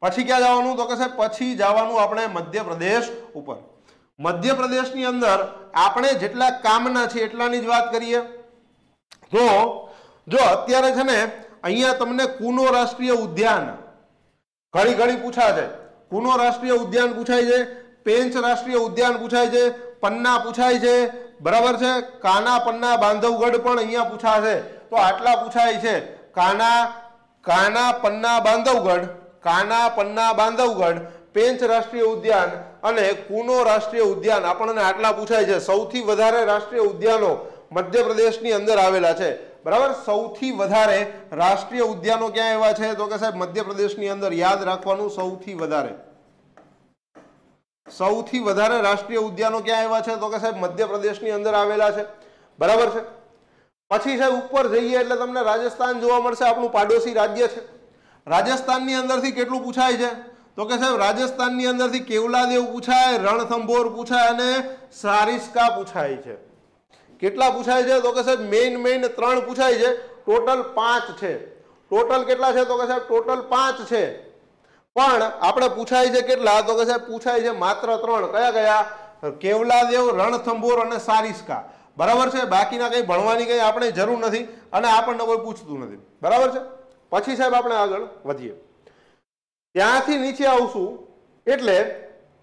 પછી ક્યાં જવાનું તો કે સાહેબ પછી જવાનું આપણે મધ્યપ્રદેશ ઉપર મધ્યપ્રદેશની અંદર આપણે જેટલા કામના છે એટલાની જ વાત કરીએ તો જો અત્યારે છે ને અહીંયા તમને કુનો રાષ્ટ્રીય ઉદ્યાન ઘણી ઘણી પૂછાય છે કુનો રાષ્ટ્રીય ઉદ્યાન પૂછાય છે પેંચ રાષ્ટ્રીય ઉદ્યાન પૂછાય છે પન્ના પૂછાય છે બરાબર છે કાના પન્ના બાંધવગઢ પણ અહીંયા પૂછાશે તો આટલા પૂછાય છે કાના કાના પન્ના બાંધવગઢ કાના પન્ના બાંધવગઢ પેંચ રાષ્ટ્રીય ઉદ્યાન અને કુનો રાષ્ટ્રીય ઉદ્યાન આપણને આટલા પૂછાય છે સૌથી વધારે રાષ્ટ્રીય ઉદ્યાનો મધ્યપ્રદેશની અંદર આવેલા છે બરાબર સૌથી વધારે રાષ્ટ્રીય ઉદ્યાનો ક્યાં એવા છે તો કે સાહેબ મધ્યપ્રદેશની અંદર યાદ રાખવાનું સૌથી વધારે સૌથી વધારે રાષ્ટ્રીય ઉદ્યાનો ક્યાં એવા છે તો કે સાહેબ મધ્યપ્રદેશની અંદર આવેલા છે બરાબર છે પછી સાહેબ ઉપર જઈએ એટલે તમને રાજસ્થાન જોવા મળશે આપણું પાડોશી રાજ્ય છે રાજસ્થાનની અંદરથી કેટલું પૂછાય છે તો કે સાહેબ રાજસ્થાનની અંદરથી કેવલાદેવ પૂછાય રણથંભોર પૂછાય અને સારિસ્કા પૂછાય છે કેટલા પૂછાય છે તો કે સાહેબ મેઇન મેઇન ત્રણ પૂછાય છે ટોટલ પાંચ છે ટોટલ કેટલા છે તો કે સાહેબ ટોટલ પાંચ છે પણ આપણે પૂછાય છે કેટલા તો કે સાહેબ પૂછાય છે માત્ર ત્રણ કયા કયા કેવલાદેવ રણથંભોર અને સારિસ્કા બરાબર છે બાકીના કંઈ ભણવાની કંઈ આપણે જરૂર નથી અને આપણને કોઈ પૂછતું નથી બરાબર છે પછી સાહેબ આપણે આગળ વધીએ ત્યાંથી નીચે આવશું એટલે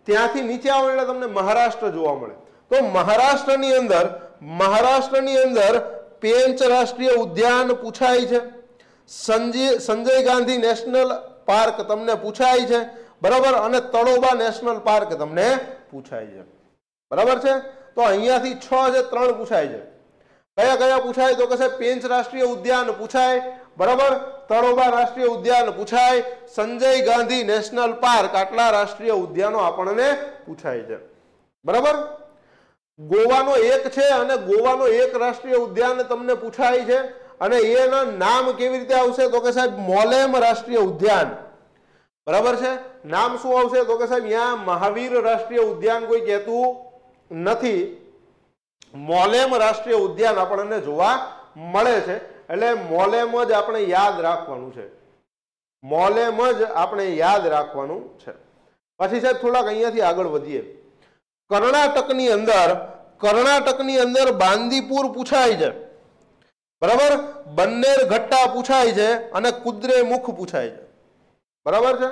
ત્યાંથી નીચે આવો એટલે તમને મહારાષ્ટ્ર જોવા મળે તો મહારાષ્ટ્રની અંદર મહારાષ્ટ્રની અંદર પેંચ રાષ્ટ્રીય ઉદ્યાન પૂછાય છે સંજય સંજય ગાંધી નેશનલ પાર્ક તમને પૂછાય છે બરાબર અને તળોબા નેશનલ પાર્ક તમને પૂછાય છે બરાબર છે તો અહીંયાથી છ છે ત્રણ પૂછાય છે કયા કયા પૂછાય તો કહેશે પેંચ રાષ્ટ્રીય ઉદ્યાન પૂછાય બરાબર તળોબા રાષ્ટ્રીય ઉદ્યાન પૂછાય સંજય ગાંધી નેશનલ પાર્ક આટલા રાષ્ટ્રીય ઉદ્યાનો આપણને પૂછાય છે બરાબર ગોવાનો એક છે અને ગોવાનો એક રાષ્ટ્રીય ઉદ્યાન તમને પૂછાય છે અને એના નામ કેવી રીતે આવશે તો કે સાહેબ મોલેમ રાષ્ટ્રીય ઉદ્યાન બરાબર છે નામ શું આવશે તો કે સાહેબ અહીંયા મહાવીર રાષ્ટ્રીય ઉદ્યાન કોઈ કહેતું નથી મોલેમ રાષ્ટ્રીય ઉદ્યાન આપણને જોવા મળે છે એટલે મોલેમ જ આપણે યાદ રાખવાનું છે મોલેમ જ આપણે યાદ રાખવાનું છે પછી સાહેબ થોડાક અહીંયાથી આગળ વધીએ કર્ણાટકની અંદર કર્ણાટકની અંદર બાંદીપુર પૂછાય છે બરાબર બંનેર ઘટ્ટા પૂછાય છે અને કુદરે મુખ પૂછાય છે બરાબર છે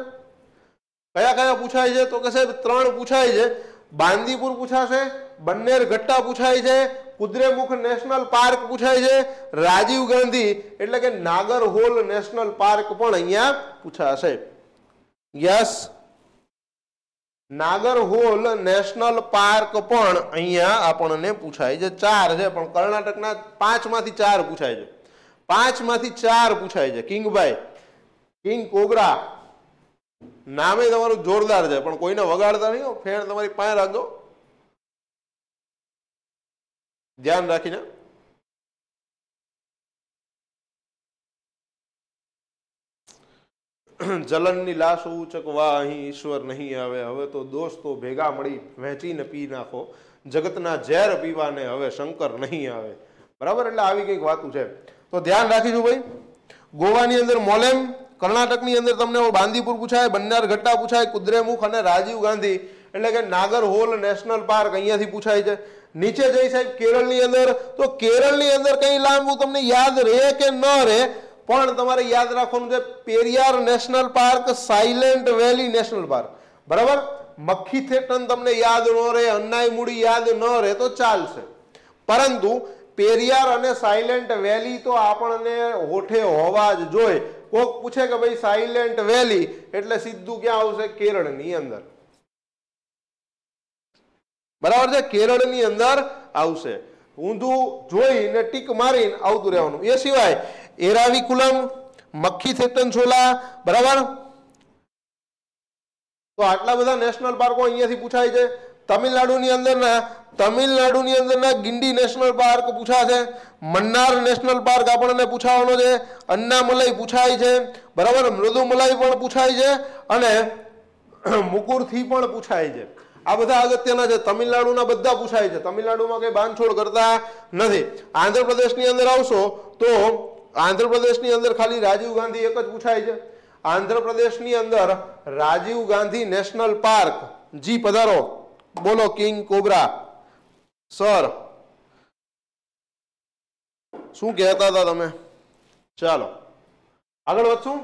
કયા કયા પૂછાય છે તો કે સાહેબ ત્રણ પૂછાય છે બાંદીપુર પૂછાશે બંનેર ગટ્ટા પૂછાય છે કુદ્રેમુખ નેશનલ પાર્ક પૂછાય છે રાજીવ ગાંધી એટલે કે નાગરહોલ નેશનલ પાર્ક પણ અહીંયા પૂછાશે યસ નાગરહોલ નેશનલ પાર્ક પણ અહીંયા આપણને પૂછાય છે ચાર છે પણ કર્ણાટકના પાંચમાંથી ચાર પૂછાય છે પાંચમાંથી ચાર પૂછાય છે કિંગભાઈ કિંગ કોબરા નામે તમારું જોરદાર છે પણ કોઈને વગાડતા નહીં ફેણ તમારી પાસે રાખજો ધ્યાન રાખીને જલનની લાશ હોવું ચકવા અહીં ઈશ્વર નહીં આવે હવે તો દોસ્તો ભેગા મળી વહેંચીને પી નાખો જગતના ઝેર પીવાને હવે શંકર નહીં આવે બરાબર એટલે આવી કંઈક વાતું છે તો ધ્યાન રાખીશું ભાઈ ગોવાની અંદર મોલેમ કર્ણાટકની અંદર તમને બાંદીપુર પૂછાય બન્નાર ઘટ્ટા પૂછાય કુદ્રેમુખ અને રાજીવ ગાંધી એટલે કે નાગર હોલ નેશનલ પાર્ક અહીંયાથી પૂછાય છે નીચે જઈ સાહેબ કેરળની અંદર તો કેરળની અંદર કંઈ લાંબુ તમને યાદ રહે કે ન રહે પણ તમારે યાદ રાખવાનું છે Periyar national park silent valley national park બરાબર મક્ખી થેટન તમને યાદ ન રહે અન્નાઈ મૂડી યાદ ન રહે તો ચાલશે પરંતુ પેરિયાર અને સાયલેન્ટ વેલી તો આપણને હોઠે હોવા જ જોઈએ કોક પૂછે કે ભાઈ સાયલેન્ટ વેલી એટલે સીધું ક્યાં આવશે કેરળની અંદર બરાબર છે કેરળની અંદર આવશે ઊંધું જોઈને ટીક મારીને આવતું રહેવાનું એ સિવાય એરાવિકુલમ મક્ખી થેતન છોલા બરાબર તો આટલા બધા નેશનલ પાર્કો અહીંયાથી પૂછાય છે તમિલનાડુની અંદરના તમિલનાડુની અંદરના ગિંડી નેશનલ પાર્ક પૂછાશે મન્નાર નેશનલ પાર્ક આપણને પૂછાવાનો છે અન્નામલય પૂછાય છે બરાબર મૃદુમલય પણ પૂછાય છે અને મુકુરથી પણ પૂછાય છે આ બધા અગત્યના છે તમિલનાડુના બધા પૂછાય છે તમિલનાડુમાં કંઈ બાંધછોડ કરતા નથી આંધ્રપ્રદેશની અંદર આવશો તો આંધ્રપ્રદેશની અંદર ખાલી રાજીવ ગાંધી એક જ પૂછાય છે આંધ્રપ્રદેશની અંદર રાજીવ ગાંધી નેશનલ પાર્ક જી પધારો બોલો કિંગ કોબરા સર શું કહેતા હતા તમે ચાલો આગળ વધશું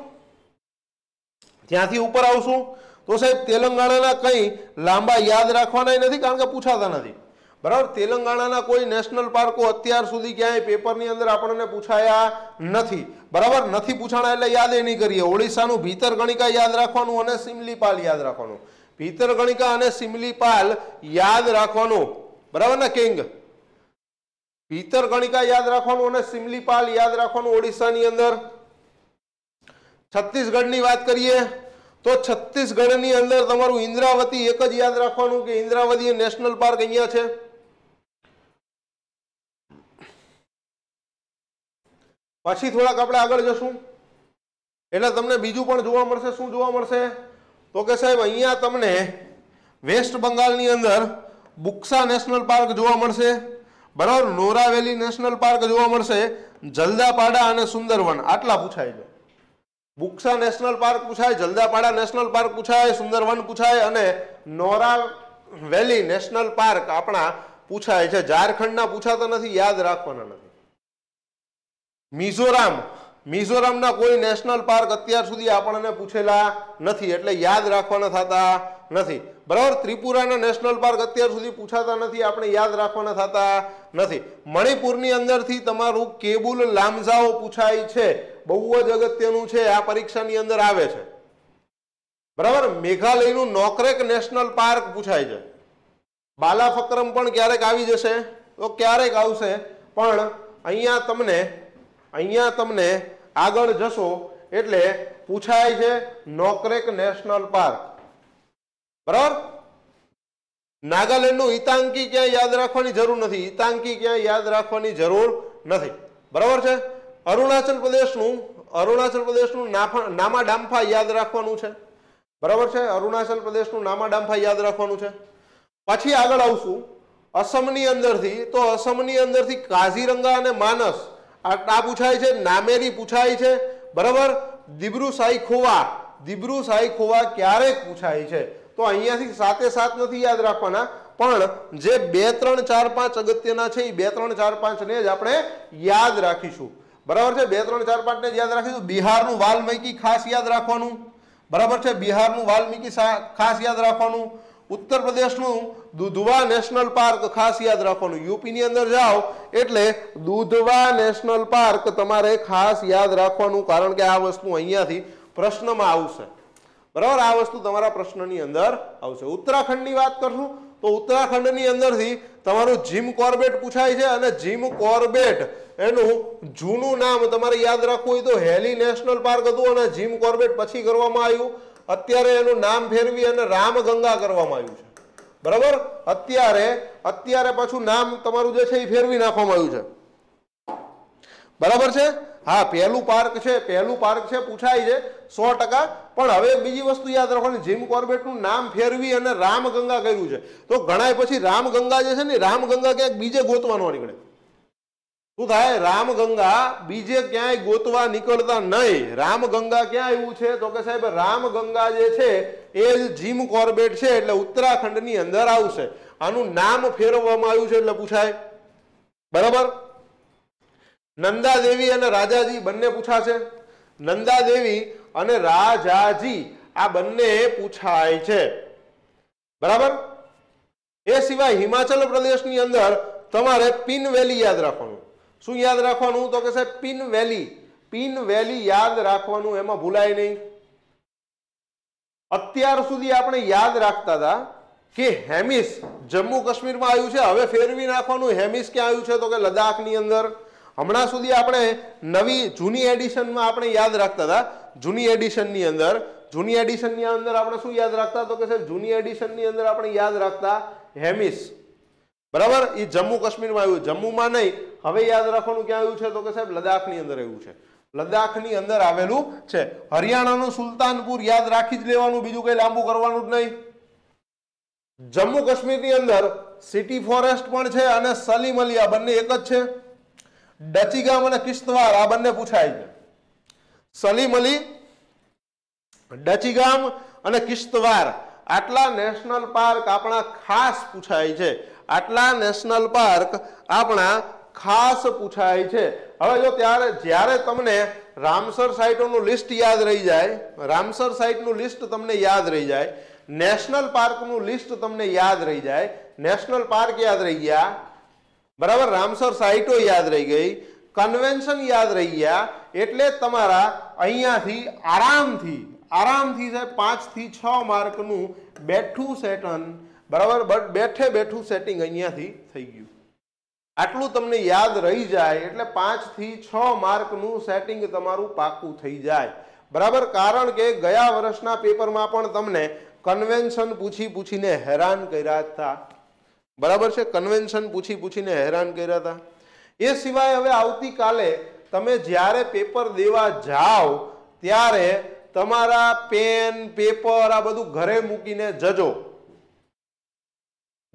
ત્યાંથી ઉપર આવશું તો સાહેબ તેલંગાણાના કંઈ લાંબા યાદ રાખવાના નથી કારણ કે પૂછાતા નથી બરાબર તેલંગાણાના કોઈ નેશનલ પાર્કો અત્યાર સુધી ક્યાંય પેપરની અંદર આપણને પૂછાયા નથી બરાબર નથી પૂછાણા એટલે યાદ એ નહીં કરીએ ઓડિશાનું ભીતર ગણિકા યાદ રાખવાનું અને સિમલીપાલ યાદ રાખવાનું ભીતર ગણિકા અને સિમલીપાલ યાદ રાખવાનું બરાબર ને કિંગ ભીતર ગણિકા યાદ રાખવાનું અને સિમલીપાલ યાદ રાખવાનું ઓડિશાની અંદર છત્તીસગઢની વાત કરીએ તો છત્તીસગઢની અંદર તમારું ઇન્દ્રાવતી એક જ યાદ રાખવાનું કે ઇન્દ્રાવતી નેશનલ પાર્ક અહીંયા છે પછી થોડાક આપણે આગળ જશું એટલે તમને બીજું પણ જોવા મળશે શું જોવા મળશે તો કે સાહેબ અહીંયા તમને વેસ્ટ બંગાળની અંદર બુક્સા નેશનલ પાર્ક જોવા મળશે બરાબર નોરાવેલી નેશનલ પાર્ક જોવા મળશે જલદાપાડા અને સુંદરવન આટલા પૂછાય છે બુકસા નેશનલ પાર્ક પૂછાય જલદાપાડા નેશનલ પાર્ક પૂછાય સુંદરવન પૂછાય અને નોરા વેલી નેશનલ પાર્ક આપણા પૂછાય છે ઝારખંડના પૂછાતા નથી યાદ રાખવાના નથી મિઝોરામ મિઝોરામના કોઈ નેશનલ પાર્ક અત્યાર સુધી આપણને પૂછેલા નથી એટલે યાદ રાખવાના થતા નથી બરાબર ત્રિપુરાના નેશનલ પાર્ક અત્યાર સુધી પૂછાતા નથી આપણે યાદ રાખવાના થતા નથી મણિપુરની અંદરથી તમારું કેબુલ લામઝાઓ પૂછાય છે બહુ જ અગત્યનું છે આ પરીક્ષાની અંદર આવે છે બરાબર મેઘાલયનું નોકરેક નેશનલ પાર્ક પૂછાય છે બાલાફક્રમ પણ ક્યારેક આવી જશે તો ક્યારેક આવશે પણ અહીંયા તમને અહીંયા તમને આગળ જશો એટલે પૂછાય છે નોકરેક નેશનલ પાર્ક બરાબર નાગાલેન્ડનું હિતાંકી ક્યાંય યાદ રાખવાની જરૂર નથી હિતાંકી ક્યાંય યાદ રાખવાની જરૂર નથી બરાબર છે અરુણાચલ પ્રદેશનું અરુણાચલ પ્રદેશનું નામા ડામ્ફા યાદ રાખવાનું છે બરાબર છે અરુણાચલ પ્રદેશનું નામા ડામ્ફા યાદ રાખવાનું છે પછી આગળ આવશું અસમની અંદરથી તો અસમની અંદરથી કાઝીરંગા અને માનસ આ પૂછાય છે નામેરી પૂછાય છે બરાબર દિબ્રુ સાઈખોવા દિબ્રુ સાઈખોવા ક્યારેક પૂછાય છે તો અહીંયાથી સાતે સાત નથી યાદ રાખવાના પણ જે બે ત્રણ ચાર પાંચ અગત્યના છે એ બે ત્રણ ચાર પાંચને જ આપણે યાદ રાખીશું બરાબર છે બે ત્રણ ચાર પાંચને જ યાદ રાખીશું બિહારનું વાલ્મિકી ખાસ યાદ રાખવાનું બરાબર છે બિહારનું વાલ્મીકી ખાસ યાદ રાખવાનું ઉત્તર પ્રદેશનું દુધવા નેશનલ પાર્ક ખાસ યાદ રાખવાનું યુપીની અંદર જાઓ એટલે દુધવા નેશનલ પાર્ક તમારે ખાસ યાદ રાખવાનું કારણ કે આ વસ્તુ અહીંયાથી પ્રશ્નમાં આવશે બરાબર આ વસ્તુ તમારા પ્રશ્નની અંદર આવશે ઉત્તરાખંડની વાત કરશું તો ઉત્તરાખંડની અંદરથી તમારું જીમ કોર્બેટ પૂછાય છે અને જીમ કોર્બેટ એનું જૂનું નામ તમારે યાદ રાખવું હોય તો હેલી નેશનલ પાર્ક હતું અને જીમ કોર્બેટ પછી કરવામાં આવ્યું અત્યારે એનું નામ ફેરવી અને રામગંગા કરવામાં આવ્યું છે બરાબર અત્યારે અત્યારે પાછું નામ તમારું જે છે એ ફેરવી નાખવામાં આવ્યું છે બરાબર છે હા પહેલું પાર્ક છે પહેલું પાર્ક છે પૂછાય છે સો ટકા પણ હવે બીજી વસ્તુ યાદ રાખવાની જીમ કોર્બેટનું નામ ફેરવી અને રામગંગા કર્યું છે તો ગણાય પછી રામગંગા જે છે ને રામગંગા ક્યાંક બીજે ગોતવાનો નીકળે શું થાય રામગંગા બીજે ક્યાંય ગોતવા નીકળતા નહીં રામગંગા ક્યાં આવ્યું છે તો કે સાહેબ રામગંગા જે છે એ જ જીમ કોર્બેટ છે એટલે ઉત્તરાખંડની અંદર આવશે આનું નામ ફેરવવામાં આવ્યું છે એટલે પૂછાય બરાબર નંદાદેવી અને રાજાજી બંને પૂછા પૂછાશે નંદાદેવી અને રાજાજી આ બંને પૂછાય છે બરાબર એ સિવાય હિમાચલ પ્રદેશની અંદર તમારે પિન વેલી યાદ રાખવાનું શું યાદ રાખવાનું તો કે સાહેબ પિન વેલી પિન વેલી યાદ રાખવાનું એમાં ભૂલાય નહીં અત્યાર સુધી આપણે યાદ રાખતા હતા કે હેમિસ જમ્મુ કાશ્મીરમાં આવ્યું છે હવે ફેરવી નાખવાનું હેમિસ ક્યાં આવ્યું છે તો કે લદ્દાખની અંદર હમણાં સુધી આપણે નવી જૂની એડિશનમાં આપણે યાદ રાખતા હતા જૂની એડિશનની અંદર જૂની એડિશનની અંદર આપણે શું યાદ રાખતા તો કે સાહેબ જૂની એડિશનની અંદર આપણે યાદ રાખતા હેમિસ બરાબર એ જમ્મુ કાશ્મીરમાં આવ્યું જમ્મુમાં નહીં હવે યાદ રાખવાનું ક્યાં આવ્યું છે તો કે સાહેબ લદ્દાખની અંદર આવ્યું છે લદ્દાખની અંદર આવેલું છે હરિયાણાનું સુલતાનપુર યાદ રાખી જ લેવાનું બીજું કઈ લાંબુ કરવાનું જ નહીં જમ્મુ કાશ્મીરની અંદર સિટી ફોરેસ્ટ પણ છે અને સલીમ અલિયા બંને એક જ છે ડચીગામ અને કિશ્તવાર આ બંને પૂછાય છે સલીમ અલી ડચીગામ અને કિશ્તવાર આટલા નેશનલ પાર્ક આપણા ખાસ પૂછાય છે આટલા નેશનલ પાર્ક આપણા ખાસ પૂછાય છે હવે જો ત્યારે જ્યારે તમને રામસર સાઇટોનું લિસ્ટ યાદ રહી જાય રામસર સાઇટનું લિસ્ટ તમને યાદ રહી જાય નેશનલ પાર્કનું લિસ્ટ તમને યાદ રહી જાય નેશનલ પાર્ક યાદ રહી ગયા બરાબર રામસર સાઇટો યાદ રહી ગઈ કન્વેન્શન યાદ રહી ગયા એટલે તમારા અહીંયાથી આરામથી આરામથી સાહેબ પાંચથી છ માર્કનું બેઠું સેટન બરાબર બટ બેઠે બેઠું સેટિંગ અહીંયાથી થઈ ગયું આટલું તમને યાદ રહી જાય એટલે પાંચથી છ માર્કનું સેટિંગ તમારું પાકું થઈ જાય બરાબર કારણ કે ગયા વર્ષના પેપરમાં પણ તમને કન્વેન્શન પૂછી પૂછીને હેરાન કર્યા હતા બરાબર છે કન્વેન્શન પૂછી પૂછીને હેરાન કર્યા હતા એ સિવાય હવે આવતીકાલે તમે જ્યારે પેપર દેવા જાઓ ત્યારે તમારા પેન પેપર આ બધું ઘરે મૂકીને જજો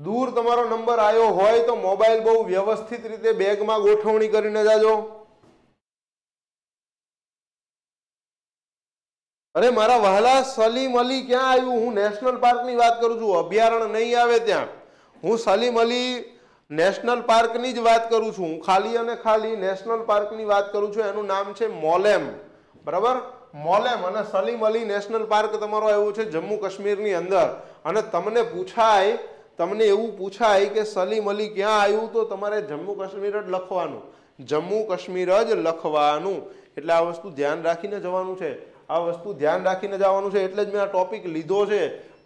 દૂર તમારો નંબર આવ્યો હોય તો મોબાઈલ બહુ વ્યવસ્થિત રીતે બેગમાં ગોઠવણી કરીને જાજો અરે મારા વહાલા સલીમ અલી ક્યાં આવ્યું હું નેશનલ પાર્કની વાત કરું છું અભયારણ્ય નહીં આવે ત્યાં હું સલીમ અલી નેશનલ પાર્કની જ વાત કરું છું હું ખાલી અને ખાલી નેશનલ પાર્કની વાત કરું છું એનું નામ છે મોલેમ બરાબર મોલેમ અને સલીમ અલી નેશનલ પાર્ક તમારો આવ્યો છે જમ્મુ કાશ્મીરની અંદર અને તમને પૂછાય તમને એવું પૂછાય કે સલીમ અલી ક્યાં આવ્યું તો તમારે જમ્મુ કાશ્મીર જ લખવાનું જમ્મુ કાશ્મીર જ લખવાનું એટલે આ વસ્તુ ધ્યાન રાખીને જવાનું છે આ વસ્તુ ધ્યાન રાખીને જવાનું છે એટલે જ મેં આ ટોપિક લીધો છે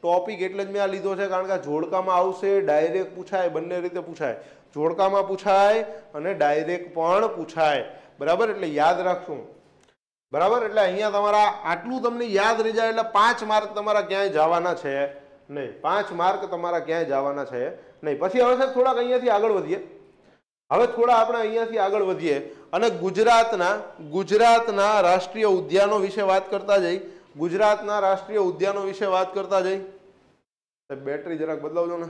ટોપિક એટલે જ મેં આ લીધો છે કારણ કે જોડકામાં આવશે ડાયરેક્ટ પૂછાય બંને રીતે પૂછાય જોડકામાં પૂછાય અને ડાયરેક્ટ પણ પૂછાય બરાબર એટલે યાદ રાખશું બરાબર એટલે અહીંયા તમારા આટલું તમને યાદ રહી જાય એટલે પાંચ માર્ક તમારા ક્યાંય જવાના છે નહીં પાંચ માર્ક તમારા ક્યાંય જવાના છે નહીં પછી હવે સાહેબ થોડાક અહીંયાથી આગળ વધીએ હવે થોડા આપણે અહીંયાથી આગળ વધીએ અને ગુજરાતના ગુજરાતના રાષ્ટ્રીય ઉદ્યાનો વિશે વાત કરતા જઈ ગુજરાતના રાષ્ટ્રીય ઉદ્યાનો વિશે વાત કરતા જઈ બેટરી જરાક બદલાવજો ને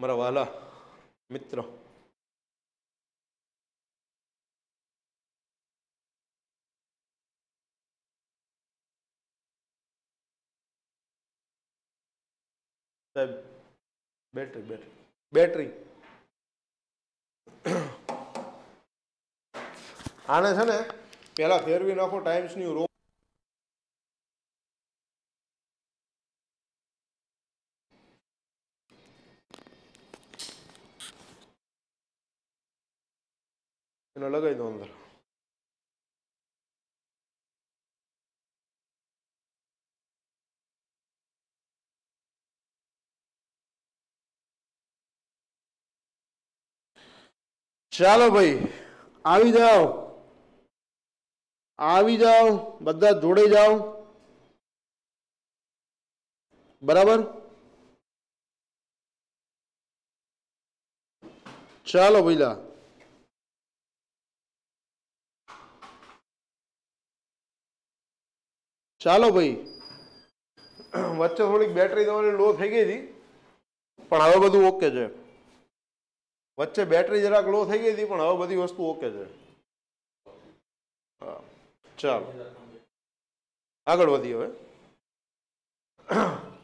મારા વાલા મિત્ર સાહેબ બેટરી બેટરી બેટરી આને છે ને પહેલાં ફેરવી નાખો ટાઈમ્સ રો એને લગાવી દો અંદર ચાલો ભાઈ આવી જાઓ આવી જાઓ બધા જોડાઈ જાઓ બરાબર ચાલો ભાઈલા ચાલો ભાઈ વચ્ચે થોડીક બેટરી તમારી લો થઈ ગઈ હતી પણ હવે બધું ઓકે છે વચ્ચે બેટરી જરાક લો થઈ ગઈ હતી પણ હવે બધી વસ્તુ ઓકે છે હા ચાલો આગળ વધીએ હવે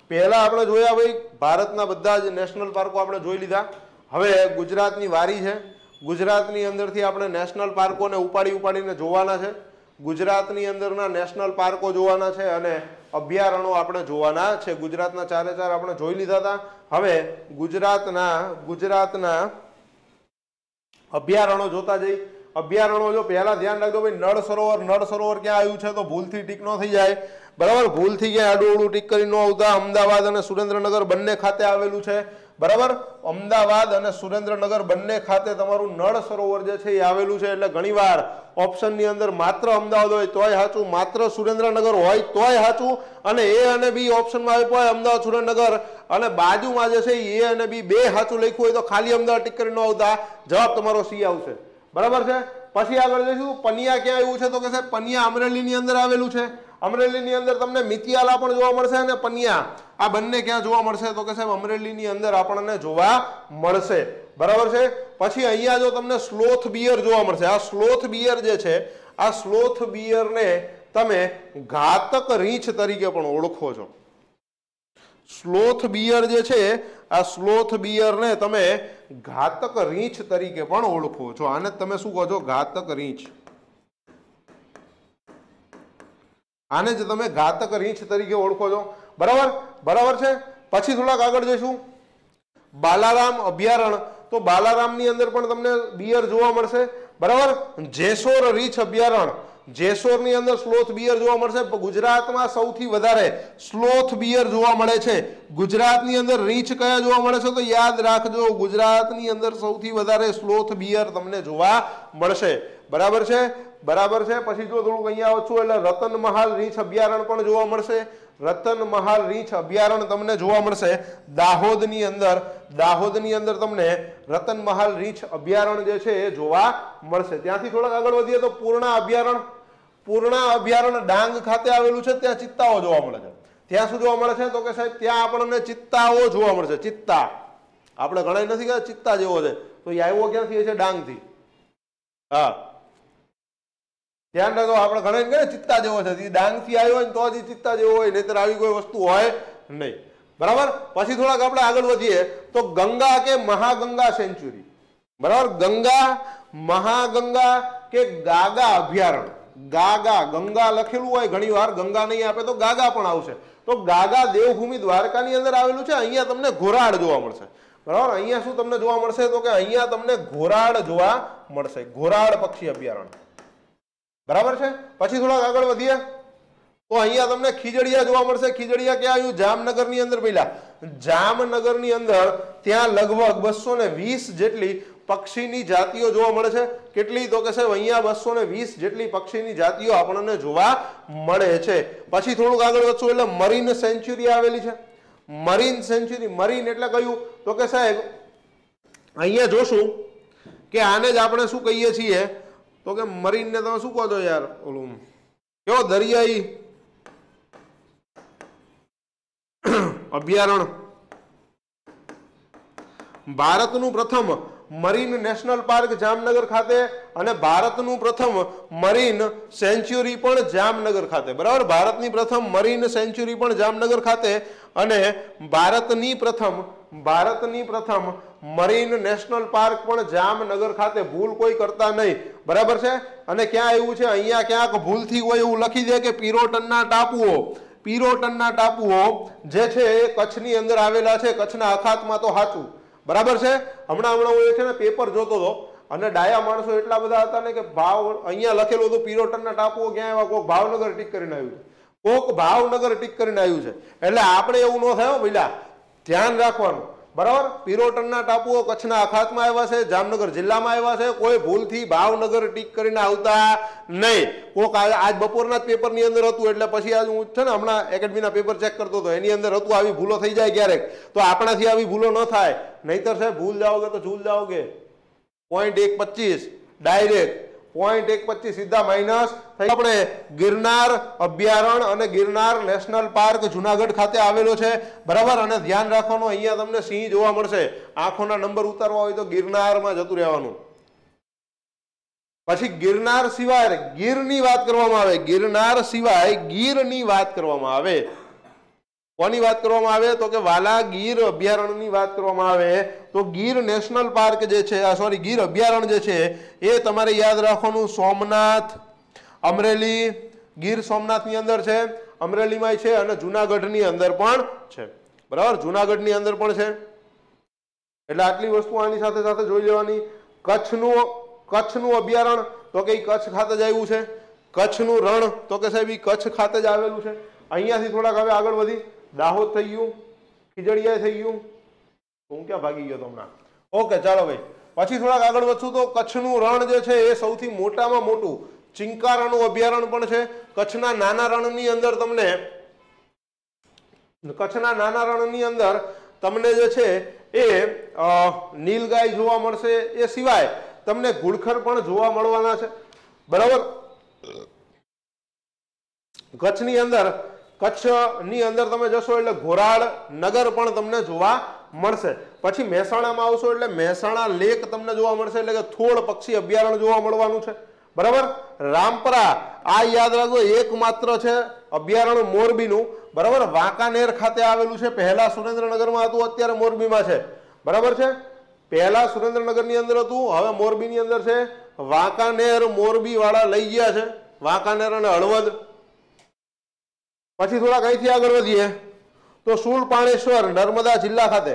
પહેલા આપણે જોયા ભાઈ ભારતના બધા જ નેશનલ પાર્કો આપણે જોઈ લીધા હવે ગુજરાતની વારી છે ગુજરાતની અંદરથી આપણે નેશનલ પાર્કોને ઉપાડી ઉપાડીને જોવાના છે ગુજરાતની અંદરના નેશનલ પાર્કો જોવાના છે અને અભયારણો આપણે જોવાના છે ગુજરાતના ચારે ચાર આપણે જોઈ લીધા હતા હવે ગુજરાતના ગુજરાતના અભયારણો જોતા જઈ અભયારણો જો પહેલાં ધ્યાન રાખજો ભાઈ નળ સરોવર નળ સરોવર ક્યાં આવ્યું છે તો ભૂલથી ટીક ન થઈ જાય બરાબર ભૂલથી ક્યાં આડું આડું ટીક કરી ન આવતા અમદાવાદ અને સુરેન્દ્રનગર બંને ખાતે આવેલું છે બરાબર અમદાવાદ અને સુરેન્દ્રનગર બંને ખાતે તમારું નળ સરોવર જે છે એ આવેલું છે એટલે ઘણીવાર ઓપ્શનની અંદર માત્ર અમદાવાદ હોય તોય સાચું માત્ર સુરેન્દ્રનગર હોય તોય સાચું અને એ અને બી ઓપ્શનમાં આવ્યું હોય અમદાવાદ સુરેન્દ્રનગર અને બાજુમાં જે છે એ અને બી બે સાચું લખ્યું હોય તો ખાલી અમદાવાદ ટીક કરી ન આવતા જવાબ તમારો સી આવશે બરાબર છે પછી આગળ જઈશું પનિયા ક્યાં આવ્યું છે તો કે સાહેબ પનિયા અમરેલીની અંદર આવેલું છે અમરેલીની અંદર તમને મિતિયાલા પણ જોવા મળશે અને પનિયા આ બંને ક્યાં જોવા મળશે તો કે સાહેબ અમરેલીની અંદર આપણને જોવા મળશે બરાબર છે પછી અહીંયા જો તમને સ્લોથ બિયર જોવા મળશે આ સ્લોથ બિયર જે છે આ સ્લોથ બિયરને તમે ઘાતક રીંછ તરીકે પણ ઓળખો છો સ્લોથ બિયર જે છે આ સ્લોથ બિયરને તમે ઘાતક રીંછ તરીકે પણ ઓળખો છો આને તમે શું કહો છો ઘાતક રીંછ આને જ તમે ઘાતક રીંછ તરીકે ઓળખો છો બરાબર બરાબર છે પછી થોડાક આગળ જઈશું બાલારામ અભયારણ્ય તો બાલારામની અંદર પણ તમને બિયર જોવા મળશે બરાબર જેસોર રીંછ અભયારણ્ય જેસોરની અંદર સ્લોથ બિયર જોવા મળશે ગુજરાતમાં સૌથી વધારે સ્લોથ બિયર જોવા મળે છે ગુજરાતની અંદર રીંછ કયા જોવા મળે છે તો યાદ રાખજો ગુજરાતની અંદર સૌથી વધારે સ્લોથ બિયર તમને જોવા મળશે બરાબર છે બરાબર છે પછી જો થોડુંક અહીંયા ઓછું એટલે રતન મહાલ રીંછ અભયારણ્ય પણ જોવા મળશે રતન મહાલ રીંછ અભયારણ્ય તમને જોવા મળશે દાહોદની અંદર દાહોદની અંદર તમને રતન મહાલ રીંછ અભયારણ્ય જે છે એ જોવા મળશે ત્યાંથી થોડાક આગળ વધીએ તો પૂર્ણ અભયારણ્ય પૂર્ણા અભયારણ્ય ડાંગ ખાતે આવેલું છે ત્યાં ચિત્તાઓ જોવા મળે છે ત્યાં શું જોવા મળે છે તો કે સાહેબ ત્યાં આપણને ચિત્તાઓ જોવા મળશે ચિત્તા આપણે ગણાય નથી કહેતા ચિત્તા જેવો છે તો એ આવ્યો ક્યાંથી છે ડાંગથી હા ધ્યાન રાખો આપણે ઘણા કહે ચિત્તા જેવો છે એ ડાંગથી આવ્યો હોય ને તો જ ચિત્તા જેવો હોય નહીતર આવી કોઈ વસ્તુ હોય નહીં બરાબર પછી થોડાક આપણે આગળ વધીએ તો ગંગા કે મહાગંગા સેન્ચુરી બરાબર ગંગા મહાગંગા કે ગાગા અભયારણ્ય ગાગા ગંગા લખેલું હોય ઘણી વાર ગંગા નહીં આપે તો ગાગા પણ આવશે તો ગાગા દેવભૂમિ દ્વારકાની અંદર આવેલું છે અહીંયા તમને ઘોરાડ જોવા મળશે બરાબર અહીંયા શું તમને જોવા મળશે તો કે અહીંયા તમને ઘોરાડ જોવા મળશે ઘોરાડ પક્ષી અભયારણ્ય બરાબર છે પછી થોડાક આગળ વધીએ તો અહીંયા તમને ખીજડીયા જોવા મળશે ખીજડીયા ક્યાં આવ્યું જામનગરની અંદર પહેલા જામનગરની અંદર ત્યાં લગભગ બસો જેટલી પક્ષીની જાતિઓ જોવા મળે છે કેટલી તો કે સાહેબ અહીંયા બસો જેટલી પક્ષીની જાતિઓ આપણને જોવા મળે છે પછી થોડુંક આગળ વધશું એટલે મરીન સેન્ચ્યુરી આવેલી છે મરીન સેન્ચ્યુરી મરીન એટલે કયું તો કે સાહેબ અહીંયા જોશું કે આને જ આપણે શું કહીએ છીએ તો કે મરીનને તમે શું કહો છો યાર ઓલું કેવો દરિયાઈ અભયારણ્ય ભારતનું પ્રથમ મરીન નેશનલ પાર્ક જામનગર ખાતે અને ભારતનું પ્રથમ મરીન સેન્ચ્યુરી પણ જામનગર ખાતે બરાબર ભારતની પ્રથમ મરીન સેન્ચ્યુરી પણ જામનગર ખાતે અને ભારતની પ્રથમ ભારતની પ્રથમ મરીન નેશનલ પાર્ક પણ જામનગર ખાતે ભૂલ કોઈ કરતા નહીં બરાબર છે અને ક્યાં એવું છે અહીંયા ક્યાંક ભૂલથી હોય એવું લખી દે કે પીરોટનના ટાપુઓ પીરોટનના ટાપુઓ જે છે એ કચ્છની અંદર આવેલા છે કચ્છના અખાતમાં તો સાચું બરાબર છે હમણાં હમણાં હું એ છે ને પેપર જોતો હતો અને ડાયા માણસો એટલા બધા હતા ને કે ભાવ અહીંયા લખેલું હતું પીરોટનના ટાપુઓ ક્યાં એવા કોક ભાવનગર ટીક કરીને આવ્યું છે કોક ભાવનગર ટીક કરીને આવ્યું છે એટલે આપણે એવું ન થયો પેલા ધ્યાન રાખવાનું બરાબર પિરોટનના ટાપુઓ કચ્છના અખાતમાં આવ્યા છે જામનગર જિલ્લામાં આવ્યા છે કોઈ ભૂલથી ભાવનગર ટીક કરીને આવતા નહીં કોક આજ બપોરના જ પેપરની અંદર હતું એટલે પછી આજ હું છે ને હમણાં એકેડમીના પેપર ચેક કરતો હતો એની અંદર હતું આવી ભૂલો થઈ જાય ક્યારેક તો આપણાથી આવી ભૂલો ન થાય નહીતર સાહેબ ભૂલ જાઓગે તો ભૂલ જાઓગે પોઈન્ટ એક પચીસ ડાયરેક્ટ પોઈન્ટ એક પચીસ સીધા માઇનસ થઈ આપણે ગિરનાર અભયારણ અને ગિરનાર નેશનલ પાર્ક જુનાગઢ ખાતે આવેલો છે બરાબર અને ધ્યાન રાખવાનું અહીંયા તમને સિંહ જોવા મળશે આંખોના નંબર ઉતારવા હોય તો ગિરનારમાં જતું રહેવાનું પછી ગિરનાર સિવાય ગીરની વાત કરવામાં આવે ગિરનાર સિવાય ગીરની વાત કરવામાં આવે કોની વાત કરવામાં આવે તો કે વાલા ગીર અભયારણ્યની વાત કરવામાં આવે તો ગીર નેશનલ પાર્ક જે છે આ સોરી ગીર અભયારણ્ય જે છે એ તમારે યાદ રાખવાનું સોમનાથ અમરેલી ગીર સોમનાથની અંદર છે અમરેલીમાં છે અને જુનાગઢની અંદર પણ છે બરાબર જુનાગઢની અંદર પણ છે એટલે આટલી વસ્તુ આની સાથે સાથે જોઈ લેવાની કચ્છનું કચ્છનું અભયારણ્ય તો કે કચ્છ ખાતે જ આવ્યું છે કચ્છનું રણ તો કે સાહેબ એ કચ્છ ખાતે જ આવેલું છે અહીંયાથી થોડાક હવે આગળ વધી દાહોદ થઈ ગયું ખીજડીયા થઈ ગયું હું ક્યાં ભાગી ગયો હમણાં ઓકે ચાલો ભાઈ પછી થોડાક આગળ વધશું તો કચ્છનું રણ જે છે એ સૌથી મોટામાં મોટું ચિંકારાનું અભયારણ્ય પણ છે કચ્છના નાના રણની અંદર તમને કચ્છના નાના રણની અંદર તમને જે છે એ નીલગાય જોવા મળશે એ સિવાય તમને ઘુડખર પણ જોવા મળવાના છે બરાબર કચ્છની અંદર કચ્છની અંદર તમે જશો એટલે ઘોરાડ નગર પણ તમને જોવા મળશે પછી મહેસાણામાં આવશો એટલે મહેસાણા લેક તમને જોવા મળશે એટલે કે થોડ પક્ષી અભયારણ્ય જોવા મળવાનું છે બરાબર રામપરા આ યાદ રાખજો એકમાત્ર છે અભયારણ્ય મોરબીનું બરાબર વાંકાનેર ખાતે આવેલું છે પહેલા સુરેન્દ્રનગરમાં હતું અત્યારે મોરબીમાં છે બરાબર છે પહેલા સુરેન્દ્રનગરની અંદર હતું હવે મોરબીની અંદર છે વાંકાનેર મોરબીવાળા લઈ ગયા છે વાંકાનેર અને હળવદ પછી થોડાક અહીંથી આગળ વધીએ તો શૂલપાણેશ્વર નર્મદા જિલ્લા ખાતે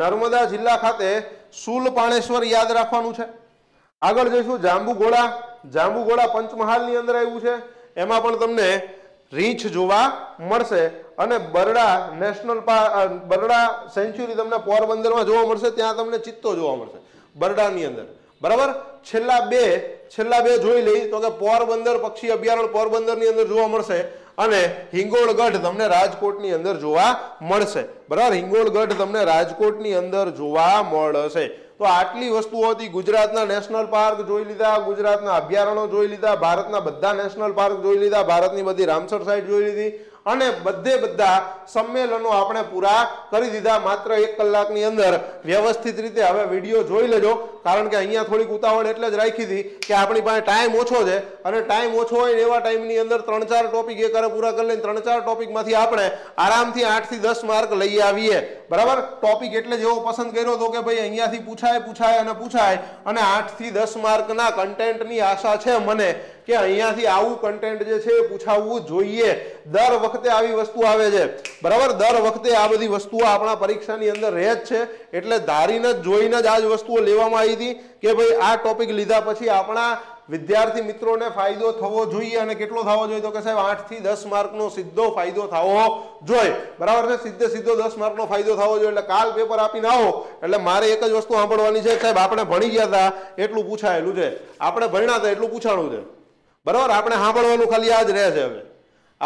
નર્મદા જિલ્લા ખાતે શૂલપાણેશ્વર યાદ રાખવાનું છે આગળ જઈશું જાંબુઘોડા જાંબુઘોડા પંચમહાલની અંદર આવ્યું છે એમાં પણ તમને રીંછ જોવા મળશે અને Barda national park Barda sanctuary તમને પોરબંદરમાં જોવા મળશે ત્યાં તમને ચિત્તો જોવા મળશે બરડાની અંદર બરાબર છેલ્લા બે છેલ્લા બે જોઈ લઈ તો કે પોરબંદર પક્ષી અભયારણ્ય પોરબંદરની અંદર જોવા મળશે અને હિંગોળગઢ તમને રાજકોટની અંદર જોવા મળશે બરાબર હિંગોળગઢ તમને રાજકોટની અંદર જોવા મળશે તો આટલી વસ્તુઓ હતી ગુજરાતના નેશનલ પાર્ક જોઈ લીધા ગુજરાતના અભયારણ્યો જોઈ લીધા ભારતના બધા નેશનલ પાર્ક જોઈ લીધા ભારતની બધી રામસર સાઇટ જોઈ લીધી અને બધે બધા સંમેલનો આપણે પૂરા કરી દીધા માત્ર એક કલાકની અંદર વ્યવસ્થિત રીતે હવે વિડીયો જોઈ લેજો કારણ કે અહીંયા થોડીક ઉતાવળ એટલે જ રાખી હતી કે આપણી પાસે ટાઈમ ઓછો છે અને ટાઈમ ઓછો હોય એવા ટાઈમની અંદર ત્રણ ચાર ટોપિક એકારે પૂરા કરી લઈને ત્રણ ચાર ટોપિકમાંથી આપણે આરામથી આઠથી દસ માર્ક લઈ આવીએ બરાબર ટોપિક એટલે જેવો પસંદ કર્યો હતો કે ભાઈ અહીંયાથી પૂછાય પૂછાય અને પૂછાય અને આઠથી દસ માર્કના કન્ટેન્ટની આશા છે મને કે અહીંયાથી આવું કન્ટેન્ટ જે છે એ પૂછાવવું જોઈએ દર વખતે આવી વસ્તુ આવે છે બરાબર દર વખતે આ બધી વસ્તુઓ આપણા પરીક્ષાની અંદર રહે જ છે એટલે ધારીને જ જોઈને જ આ જ વસ્તુઓ લેવામાં આવી હતી કે ભાઈ આ ટોપિક લીધા પછી આપણા વિદ્યાર્થી મિત્રોને ફાયદો થવો જોઈએ અને કેટલો થવો જોઈએ તો કે સાહેબ આઠ થી દસ માર્કનો સીધો ફાયદો થવો જોઈએ બરાબર છે સીધે સીધો દસ માર્કનો ફાયદો થવો જોઈએ એટલે કાલ પેપર આપીને આવો એટલે મારે એક જ વસ્તુ સાંભળવાની છે સાહેબ આપણે ભણી ગયા હતા એટલું પૂછાયેલું છે આપણે ભણ્યા હતા એટલું પૂછાણું છે બરાબર આપણે સાંભળવાનું ખાલી આ જ રહે છે હવે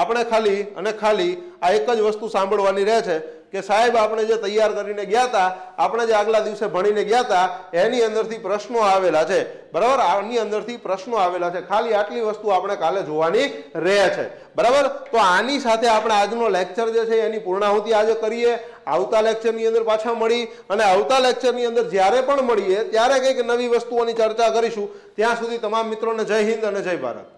આપણે ખાલી અને ખાલી આ એક જ વસ્તુ સાંભળવાની રહે છે કે સાહેબ આપણે જે તૈયાર કરીને ગયા હતા આપણે જે આગલા દિવસે ભણીને ગયા હતા એની અંદરથી પ્રશ્નો આવેલા છે બરાબર આની અંદરથી પ્રશ્નો આવેલા છે ખાલી આટલી વસ્તુ આપણે કાલે જોવાની રહે છે બરાબર તો આની સાથે આપણે આજનો લેક્ચર જે છે એની પૂર્ણાહુતિ આજે કરીએ આવતા લેક્ચરની અંદર પાછા મળી અને આવતા લેક્ચરની અંદર જ્યારે પણ મળીએ ત્યારે કંઈક નવી વસ્તુઓની ચર્ચા કરીશું ત્યાં સુધી તમામ મિત્રોને જય હિન્દ અને જય ભારત